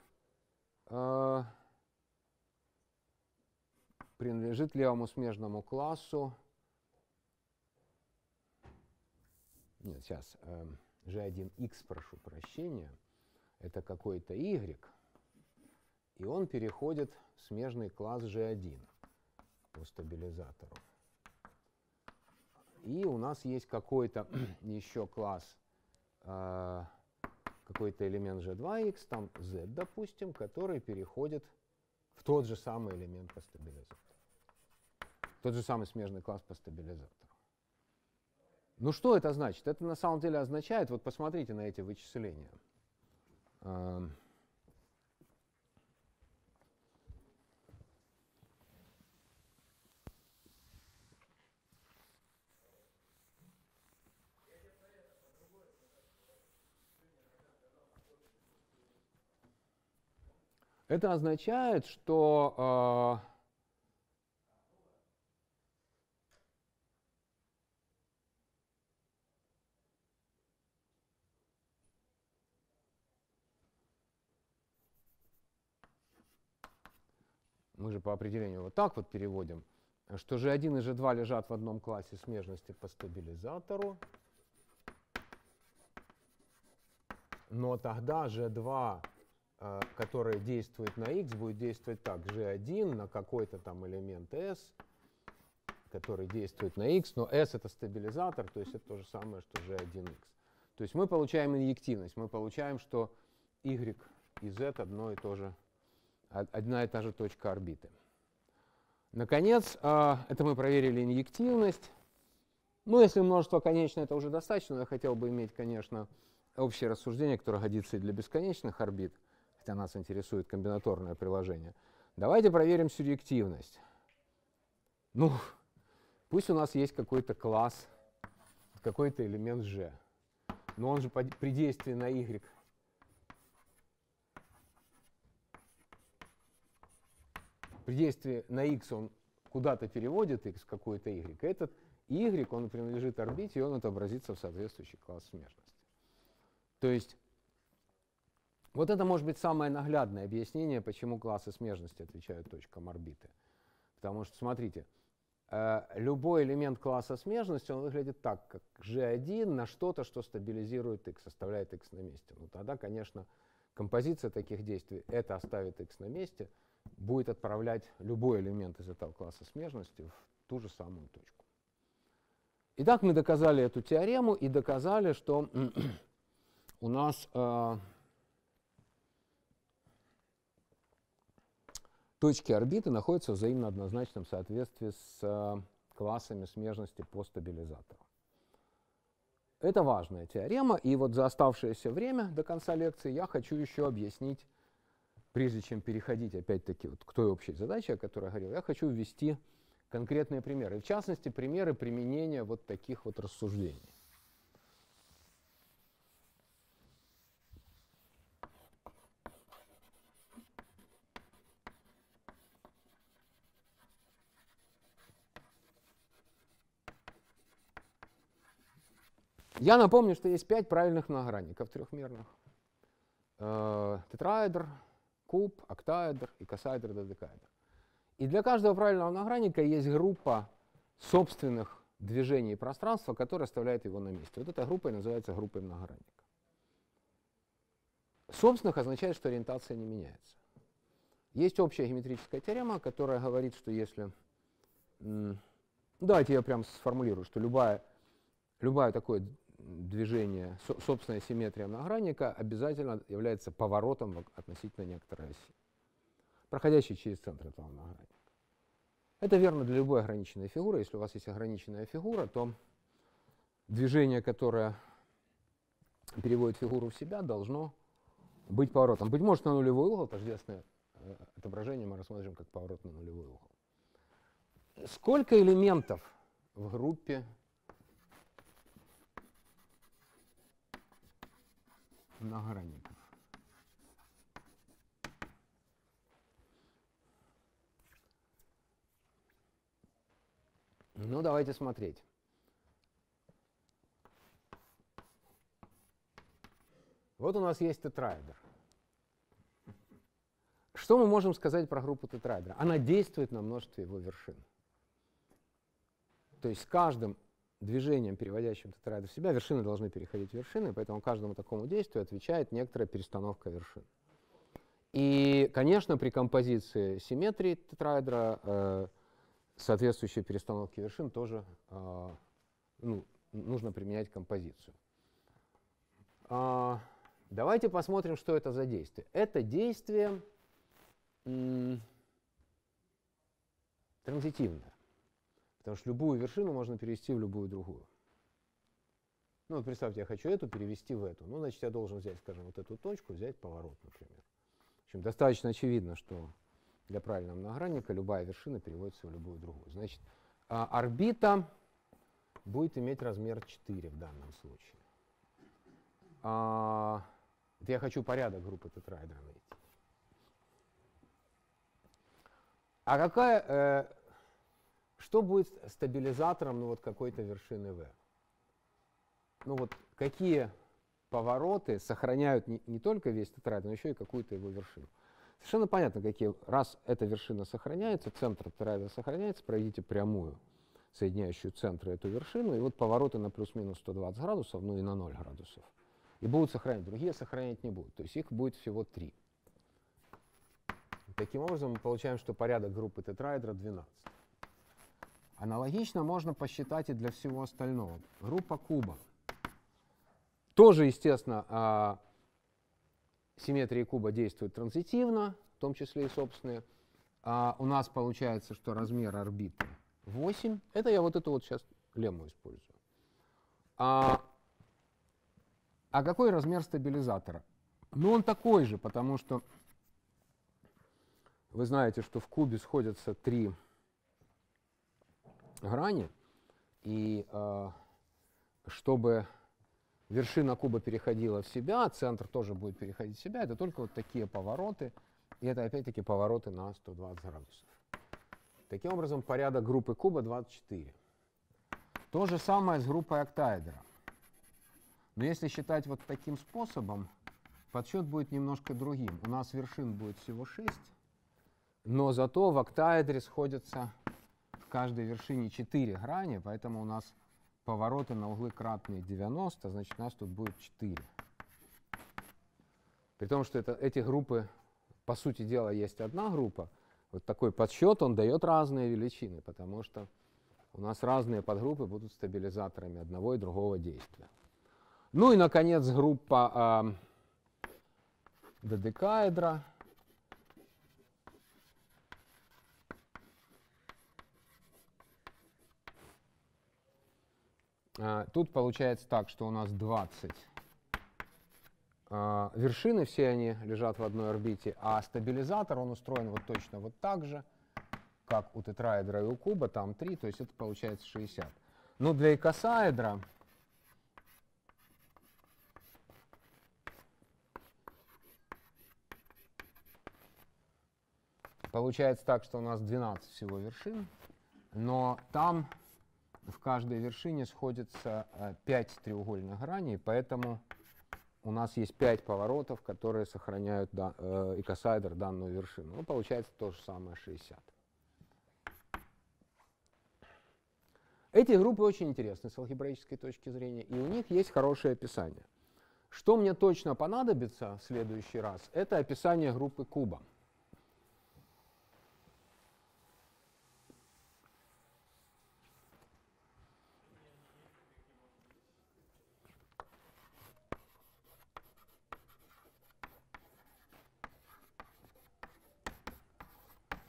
э, принадлежит левому смежному классу. Нет, сейчас э, G1X, прошу прощения, это какой-то Y, и он переходит в смежный класс G1 по стабилизатору. И у нас есть какой-то еще класс, э, какой-то элемент g2x, там z, допустим, который переходит в тот же самый элемент по стабилизатору. Тот же самый смежный класс по стабилизатору. Ну что это значит? Это на самом деле означает, вот посмотрите на эти вычисления. Э, Это означает, что э, мы же по определению вот так вот переводим, что G1 и G2 лежат в одном классе смежности по стабилизатору, но тогда G2 а, которая действует на x, будет действовать так. g1 на какой-то там элемент s, который действует на x, но s это стабилизатор, то есть это то же самое, что g1x. То есть мы получаем инъективность, мы получаем, что y и z одно и то же, одна и та же точка орбиты. Наконец, а, это мы проверили инъективность. Ну, если множество конечно, это уже достаточно, но я хотел бы иметь, конечно, общее рассуждение, которое годится и для бесконечных орбит – если нас интересует комбинаторное приложение. Давайте проверим субъективность. Ну, пусть у нас есть какой-то класс, какой-то элемент G. Но он же при действии на Y при действии на x он куда-то переводит x какой-то y. Этот y, он принадлежит орбите, и он отобразится в соответствующий класс смежности. То есть вот это может быть самое наглядное объяснение, почему классы смежности отвечают точкам орбиты. Потому что, смотрите, э, любой элемент класса смежности, он выглядит так, как G1 на что-то, что стабилизирует x, оставляет x на месте. Ну тогда, конечно, композиция таких действий, это оставит x на месте, будет отправлять любой элемент из этого класса смежности в ту же самую точку. Итак, мы доказали эту теорему и доказали, что у нас... Э, точки орбиты находятся в взаимно однозначном соответствии с э, классами смежности по стабилизатору. Это важная теорема, и вот за оставшееся время до конца лекции я хочу еще объяснить, прежде чем переходить опять-таки вот к той общей задаче, о которой я говорил, я хочу ввести конкретные примеры, в частности примеры применения вот таких вот рассуждений. Я напомню, что есть пять правильных многогранников трехмерных. Э, Тетраэдр, куб, октаэдр, икосаэдр, додекаэдр. И для каждого правильного многогранника есть группа собственных движений пространства, которая оставляет его на месте. Вот эта группа и называется группой многогранника. Собственных означает, что ориентация не меняется. Есть общая геометрическая теорема, которая говорит, что если... Давайте я прям сформулирую, что любая, любая такое движение, со, собственная симметрия многогранника обязательно является поворотом относительно некоторой оси, проходящей через центр этого многогранника. Это верно для любой ограниченной фигуры. Если у вас есть ограниченная фигура, то движение, которое переводит фигуру в себя, должно быть поворотом. Быть может, на нулевой угол, тождественное э, отображение мы рассмотрим как поворот на нулевой угол. Сколько элементов в группе многогранников. Ну, давайте смотреть. Вот у нас есть тетраэдр. Что мы можем сказать про группу тетраэдра? Она действует на множестве его вершин. То есть с каждым движением, переводящим тетрайды в себя, вершины должны переходить в вершины, поэтому каждому такому действию отвечает некоторая перестановка вершин. И, конечно, при композиции симметрии тетраэдра э, соответствующие перестановки вершин тоже э, ну, нужно применять композицию. А, давайте посмотрим, что это за действие. Это действие транзитивное. Потому что любую вершину можно перевести в любую другую. Ну, вот представьте, я хочу эту перевести в эту. Ну, значит, я должен взять, скажем, вот эту точку, взять поворот, например. В общем, достаточно очевидно, что для правильного многогранника любая вершина переводится в любую другую. Значит, а, орбита будет иметь размер 4 в данном случае. А, это я хочу порядок группы тетраэдра найти. А какая, э, что будет стабилизатором ну, вот какой-то вершины V? Ну вот какие повороты сохраняют не, не только весь тетрайд, но еще и какую-то его вершину. Совершенно понятно, какие. Раз эта вершина сохраняется, центр тетрайда сохраняется, пройдите прямую, соединяющую центр и эту вершину, и вот повороты на плюс-минус 120 градусов, ну и на 0 градусов. И будут сохранять, другие сохранять не будут. То есть их будет всего 3. Таким образом, мы получаем, что порядок группы тетраэдра 12. Аналогично можно посчитать и для всего остального. Группа кубов. Тоже, естественно, а, симметрии куба действуют транзитивно, в том числе и собственные. А у нас получается, что размер орбиты 8. Это я вот эту вот сейчас лемму использую. А, а какой размер стабилизатора? Ну, он такой же, потому что вы знаете, что в кубе сходятся три грани, и а, чтобы вершина куба переходила в себя, центр тоже будет переходить в себя, это только вот такие повороты, и это опять-таки повороты на 120 градусов. Таким образом, порядок группы куба 24. То же самое с группой октаэдра. Но если считать вот таким способом, подсчет будет немножко другим. У нас вершин будет всего 6, но зато в октаэдре сходятся в каждой вершине 4 грани, поэтому у нас повороты на углы кратные 90, значит, у нас тут будет 4. При том, что это, эти группы, по сути дела, есть одна группа, вот такой подсчет, он дает разные величины, потому что у нас разные подгруппы будут стабилизаторами одного и другого действия. Ну и, наконец, группа э, а, додекаэдра. А, тут получается так, что у нас 20 а, вершины, все они лежат в одной орбите, а стабилизатор, он устроен вот точно вот так же, как у тетраэдра и у куба, там 3, то есть это получается 60. Но для икосаэдра получается так, что у нас 12 всего вершин, но там в каждой вершине сходится 5 э, треугольных граней, поэтому у нас есть 5 поворотов, которые сохраняют да, э, икосайдер данную вершину. Ну, получается то же самое 60. Эти группы очень интересны с алгебраической точки зрения, и у них есть хорошее описание. Что мне точно понадобится в следующий раз, это описание группы куба.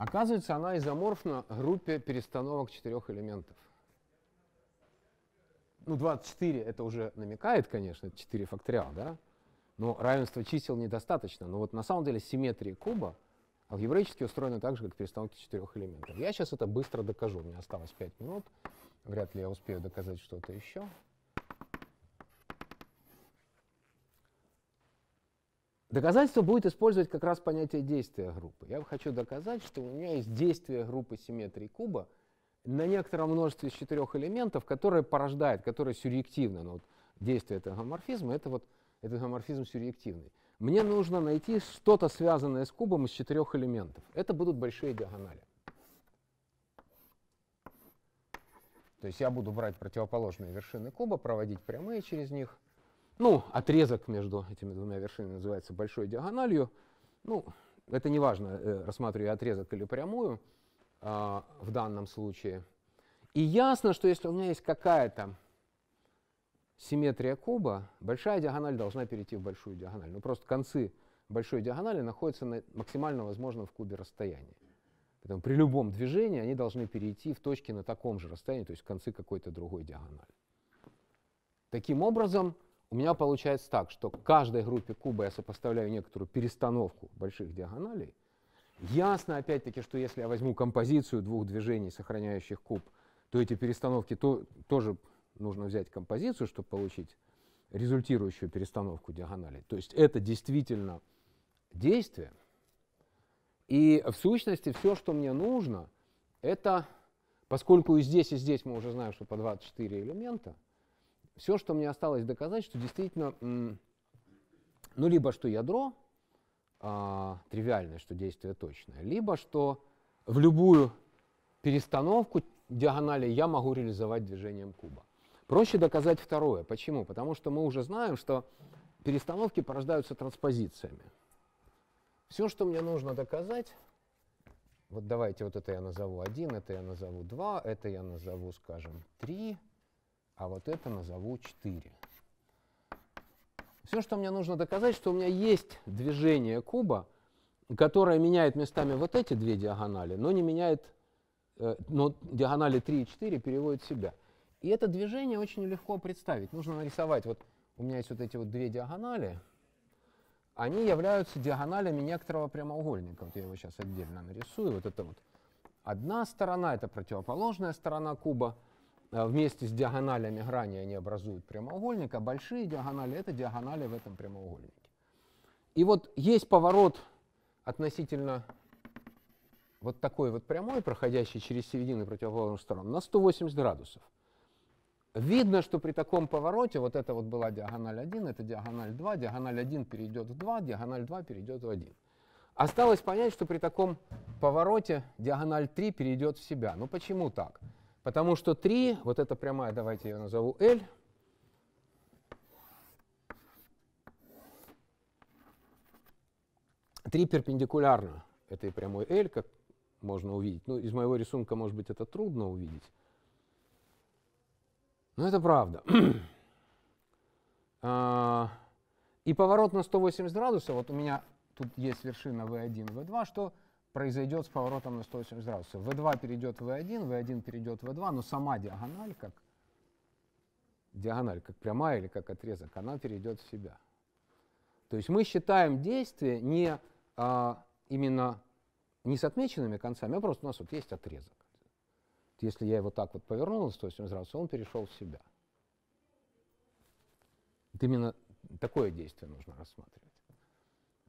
Оказывается, она изоморфна группе перестановок четырех элементов. Ну, 24 это уже намекает, конечно, 4 факториал, да? Но равенство чисел недостаточно. Но вот на самом деле симметрия куба алгебраически устроена так же, как перестановки четырех элементов. Я сейчас это быстро докажу. У меня осталось 5 минут. Вряд ли я успею доказать что-то еще. Доказательство будет использовать как раз понятие действия группы. Я хочу доказать, что у меня есть действие группы симметрии куба на некотором множестве из четырех элементов, которое порождает, которое субъективно. Но вот действие этого гоморфизма, это вот этот гоморфизм субъективный. Мне нужно найти что-то связанное с кубом из четырех элементов. Это будут большие диагонали. То есть я буду брать противоположные вершины куба, проводить прямые через них – ну, отрезок между этими двумя вершинами называется большой диагональю. Ну, это не важно, э, рассматриваю я отрезок или прямую э, в данном случае. И ясно, что если у меня есть какая-то симметрия куба, большая диагональ должна перейти в большую диагональ. Ну, просто концы большой диагонали находятся на максимально возможном в кубе расстоянии. Поэтому при любом движении они должны перейти в точки на таком же расстоянии, то есть в концы какой-то другой диагонали. Таким образом, у меня получается так, что каждой группе куба я сопоставляю некоторую перестановку больших диагоналей. Ясно, опять-таки, что если я возьму композицию двух движений, сохраняющих куб, то эти перестановки то, тоже нужно взять композицию, чтобы получить результирующую перестановку диагоналей. То есть это действительно действие. И в сущности все, что мне нужно, это, поскольку и здесь, и здесь мы уже знаем, что по 24 элемента, все, что мне осталось доказать, что действительно, ну, либо что ядро а, тривиальное, что действие точное, либо что в любую перестановку диагонали я могу реализовать движением куба. Проще доказать второе. Почему? Потому что мы уже знаем, что перестановки порождаются транспозициями. Все, что мне нужно доказать, вот давайте вот это я назову 1, это я назову 2, это я назову, скажем, 3, а вот это назову 4. Все, что мне нужно доказать, что у меня есть движение куба, которое меняет местами вот эти две диагонали, но не меняет, э, но диагонали 3 и 4 переводит себя. И это движение очень легко представить. Нужно нарисовать, вот у меня есть вот эти вот две диагонали, они являются диагоналями некоторого прямоугольника. Вот я его сейчас отдельно нарисую. Вот это вот одна сторона, это противоположная сторона куба – Э, вместе с диагоналями грани они образуют прямоугольник, а большие диагонали — это диагонали в этом прямоугольнике. И вот есть поворот относительно вот такой вот прямой, проходящий через середину противоположных сторон, на 180 градусов. Видно, что при таком повороте, вот это вот была диагональ 1, это диагональ 2, диагональ 1 перейдет в 2, диагональ 2 перейдет в 1. Осталось понять, что при таком повороте диагональ 3 перейдет в себя. Ну почему так? Потому что 3, вот эта прямая, давайте я назову L, три перпендикулярно этой прямой L, как можно увидеть. Ну, из моего рисунка, может быть, это трудно увидеть. Но это правда. А, и поворот на 180 градусов, вот у меня тут есть вершина V1, V2, что произойдет с поворотом на 180 градусов. V2 перейдет в V1, V1 перейдет в V2, но сама диагональ, как диагональ, как прямая или как отрезок, она перейдет в себя. То есть мы считаем действие не а, именно не с отмеченными концами, а просто у нас вот есть отрезок. Если я его так вот повернул на 180 градусов, он перешел в себя. Вот именно такое действие нужно рассматривать.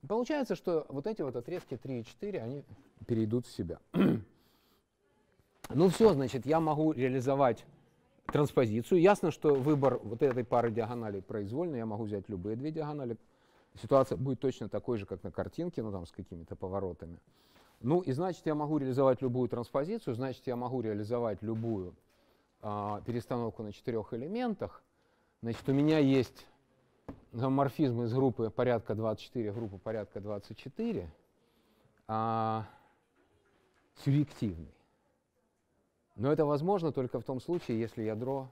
Получается, что вот эти вот отрезки 3 и 4, они перейдут в себя. ну все, значит, я могу реализовать транспозицию. Ясно, что выбор вот этой пары диагоналей произвольный, я могу взять любые две диагонали. Ситуация будет точно такой же, как на картинке, ну там с какими-то поворотами. Ну и значит, я могу реализовать любую транспозицию, значит, я могу реализовать любую э, перестановку на четырех элементах. Значит, у меня есть зооморфизм из группы порядка 24, группы порядка 24, а, субъективный. Но это возможно только в том случае, если ядро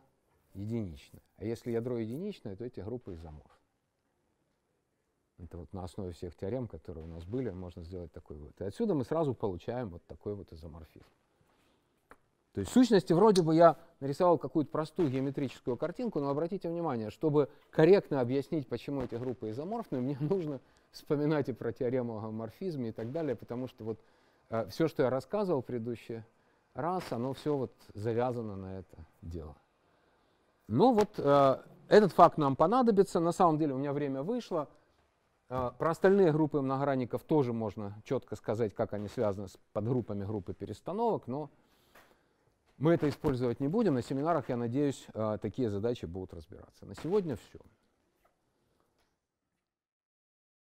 единичное. А если ядро единичное, то эти группы изоморфны. Это вот на основе всех теорем, которые у нас были, можно сделать такой вывод. И отсюда мы сразу получаем вот такой вот изоморфизм. То есть в сущности вроде бы я нарисовал какую-то простую геометрическую картинку, но обратите внимание, чтобы корректно объяснить, почему эти группы изоморфны, мне нужно вспоминать и про теорему о гоморфизме и так далее, потому что вот э, все, что я рассказывал в предыдущий раз, оно все вот завязано на это дело. Ну вот э, этот факт нам понадобится. На самом деле у меня время вышло. Э, про остальные группы многогранников тоже можно четко сказать, как они связаны с подгруппами группы перестановок, но мы это использовать не будем. На семинарах, я надеюсь, а, такие задачи будут разбираться. На сегодня все.